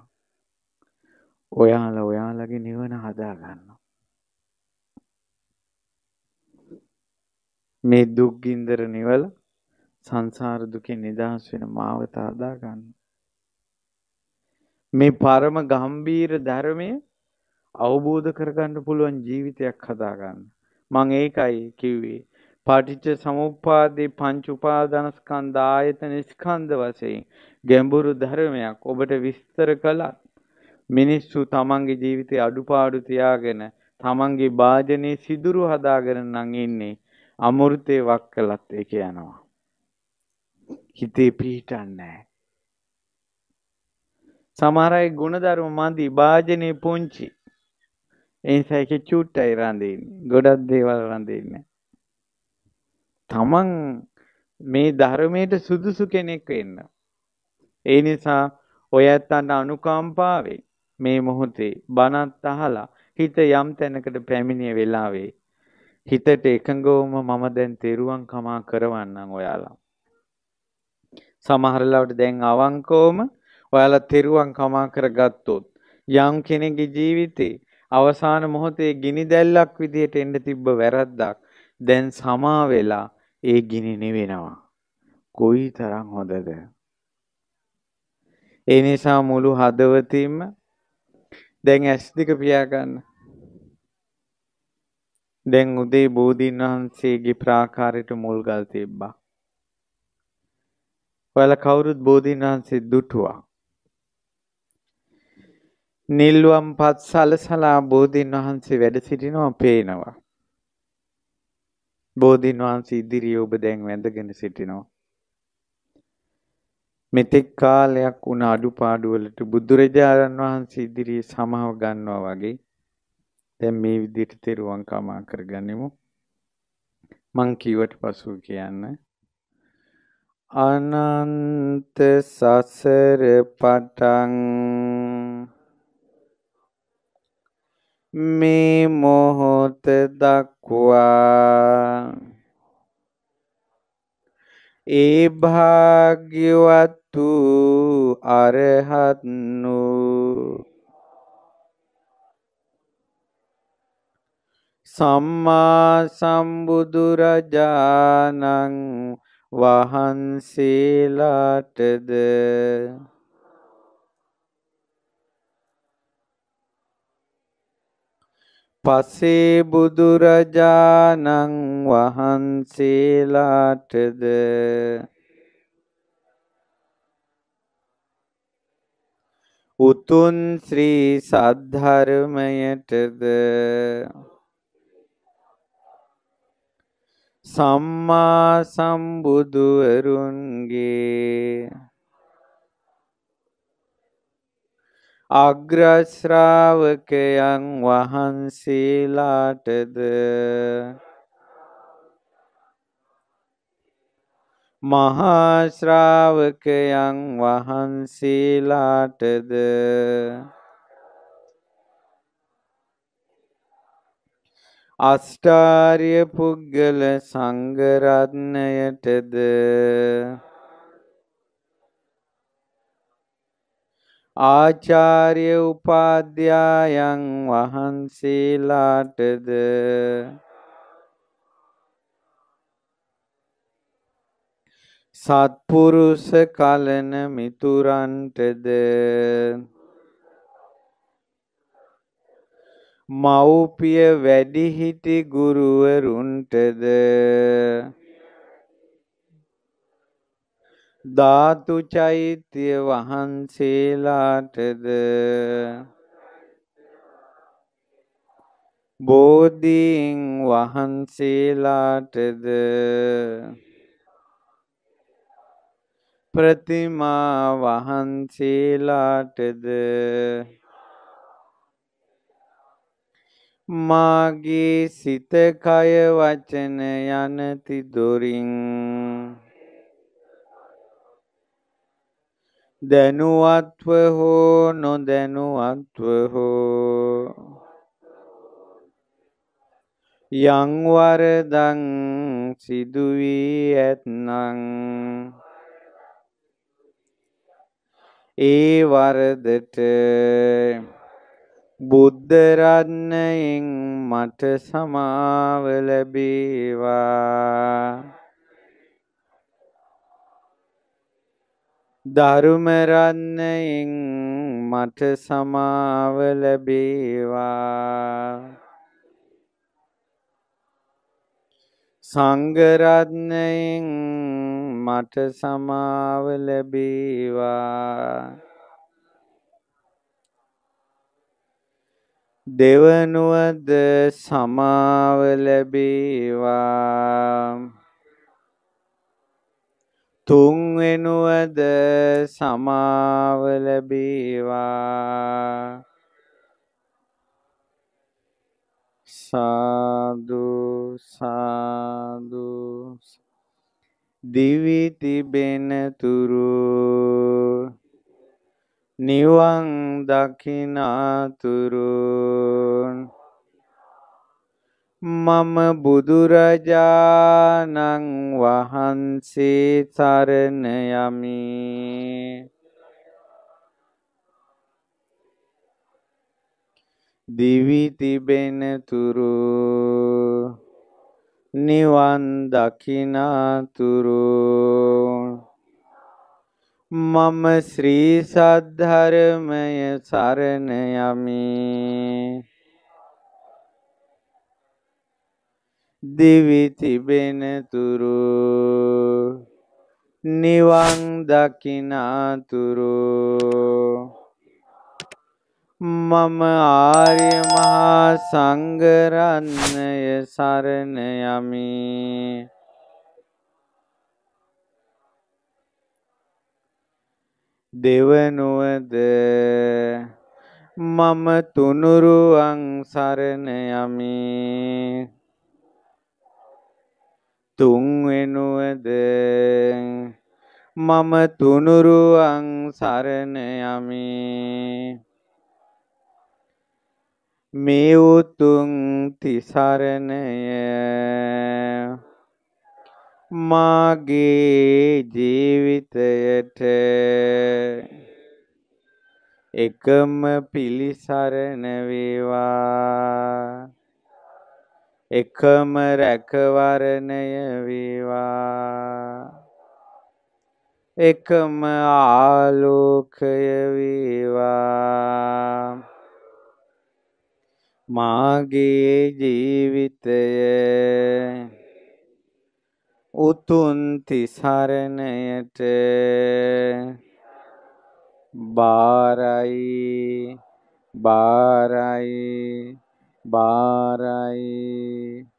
ඔයාලා ඔයාලගේ නිවන හදාගන්නවා. මේ දුක් ගින්දර නිවල සංසාර දුකෙන් නිදහස් වෙන මාවත හදා ගන්න. මේ පරම ගම්බීර ධර්මය අවබෝධ කරගන්න පුළුවන් ජීවිතයක් හදා ගන්න. මම ඒකයි කිව්වේ පාටිච්ච සමුප්පාදේ පංච උපාදානස්කන්ධ ආයතන ස්කන්ධ වශයෙන් ගැඹුරු ධර්මයක් ඔබට විස්තර කළා. මිනිස්සු තමන්ගේ ජීවිතේ අඩුපාඩු තියාගෙන තමන්ගේ වාජනේ සිදුරු හදාගෙන නම් ඉන්නේ අමෘතේ වක් කළත් ඒක යනවා. හිතේ පිහිටන්නේ සමහර අය ගුණධර්ම මන්දි වාජනේ පුංචි. ඒ නිසා ඒක චුට්ටයි රඳින්නේ. ගොඩක් දේවල් රඳින්නේ. තමන් මේ ධර්මයට සුදුසු කෙනෙක් වෙන්න. ඒ නිසා ඔය ඇත්තන්ට අනුකම්පාවෙන් මේ මොහොතේ බණත් අහලා හිත යම් තැනකට පැමිණිය වෙලාවේ හිතට එකඟවම මම දැන් තෙරුවන් කමා කරවන්නම් ඔයාලා. සමහර ලාවට දැන් අවංකවම ඔයාලා තෙරුවන් කමා කරගත්තොත් යම් කෙනෙකුගේ ජීවිතේ අවසාන මොහොතේ ගිනි දැල්ලක් විදියට එන්න තිබ්බ වැරද්දක් දැන් සමා වෙලා ඒ ගිනි නිවෙනවා. කොයි තරම් හොඳද? ඒ නිසා මුළු හදවතින්ම දැන් ඇස් දෙක පියා ගන්න. දැන් උදේ බෝධීන් වහන්සේගේ ප්‍රාකාරයට මුල්ගල් තිබ්බා. ඔයාලා කවුරුත් බෝධීන් වහන්සේ දුටුවා. නිල්වම් පත් සලසලා බෝධීන් වහන්සේ වැඩ සිටිනවා පේනවා. බෝධීන් වහන්සේ ඉදිරියේ ඔබ දැන් වැඳගෙන සිටිනවා. මෙතෙක් කාලයක් වුණ අඩුපාඩුවලට බුදුරජාණන් වහන්සේ ඉදිරියේ සමාව ගන්නවා වගේ දැන් මේ විදිහට තෙරුවන් කමා කරගනිමු මං කීවට පසු කියන්න අනන්ත සසර පටන් මේ මොහොත දක්වා ඒ භාග්‍යවත් වූ අරහත් වූ සම්මා සම්බුදු රජාණන් වහන්සේලාටද පසේ බුදුරජාණන් වහන්සේලාටද උතුම් ශ්‍රී සද්ධර්මයටද සම්මා සම්බුදුවරුන්ගේ අග්‍රශ්‍රාවකයන් වහන්සේලාටද මහා ශ්‍රාවකයන් වහන්සේලාටද අෂ්ටාර්ය පුද්ගල සංඝරත්නයටද ආචාර්ය උපාධ්‍යායන් වහන්සේලාටද සත්පුරුෂ කලන මිතුරන්ටද මව්පිය වැඩිහිටි ගුරුවරුන්ටද ධාතු චෛත්‍ය වහන්සේලාටද බෝධීන් වහන්සේලාටද ප්‍රතිමා වහන්සේලාටද මාගේ සිත කය වචන යනති දොරින් දැනුවත්ව හෝ නොදැනුවත්ව හෝ යං වරදං සිදු වී ඇතනම් ඒ වරදට බුද්ධ රත්නයෙන් මට සමාව ලැබේවා ධර්මරන්නයෙන් මට සමාව ලැබේවා සංගරත්නයෙන් මට සමාව ලැබේවා දෙවනුවද සමාව ලැබේවා තුන් වෙනුවද සමාව ලැබේවා සාදු සාදු දිවි තිබෙන තුරු නිවන් දකිනාතුරුන් මම බුදුරජාණන් වහන්සේ සරණ යමි දිවි තිබෙන තුරු නිවන් දකිනාතුරු මම ශ්‍රී සද්ධර්මය සරණ යමි දිවි තිබෙන තුරු නිවන් දකිනාතුරු මම ආර්ය මහා සංඝරත්නය සරණ යමි දෙවනුවද මම තුනුරුවන් සරණ යමි තුන් වෙනුවද මම තුනුරුවන් සරණ යමි මේ උතුම් තිසරණය මාගේ ජීවිතයට එකම පිලිසරණ වේවා එකම රැකවරණය වේවා එකම ආලෝකය වේවා මාගේ ජීවිතය උතුම් තිසරණයට බාරයි බාරයි බාරයි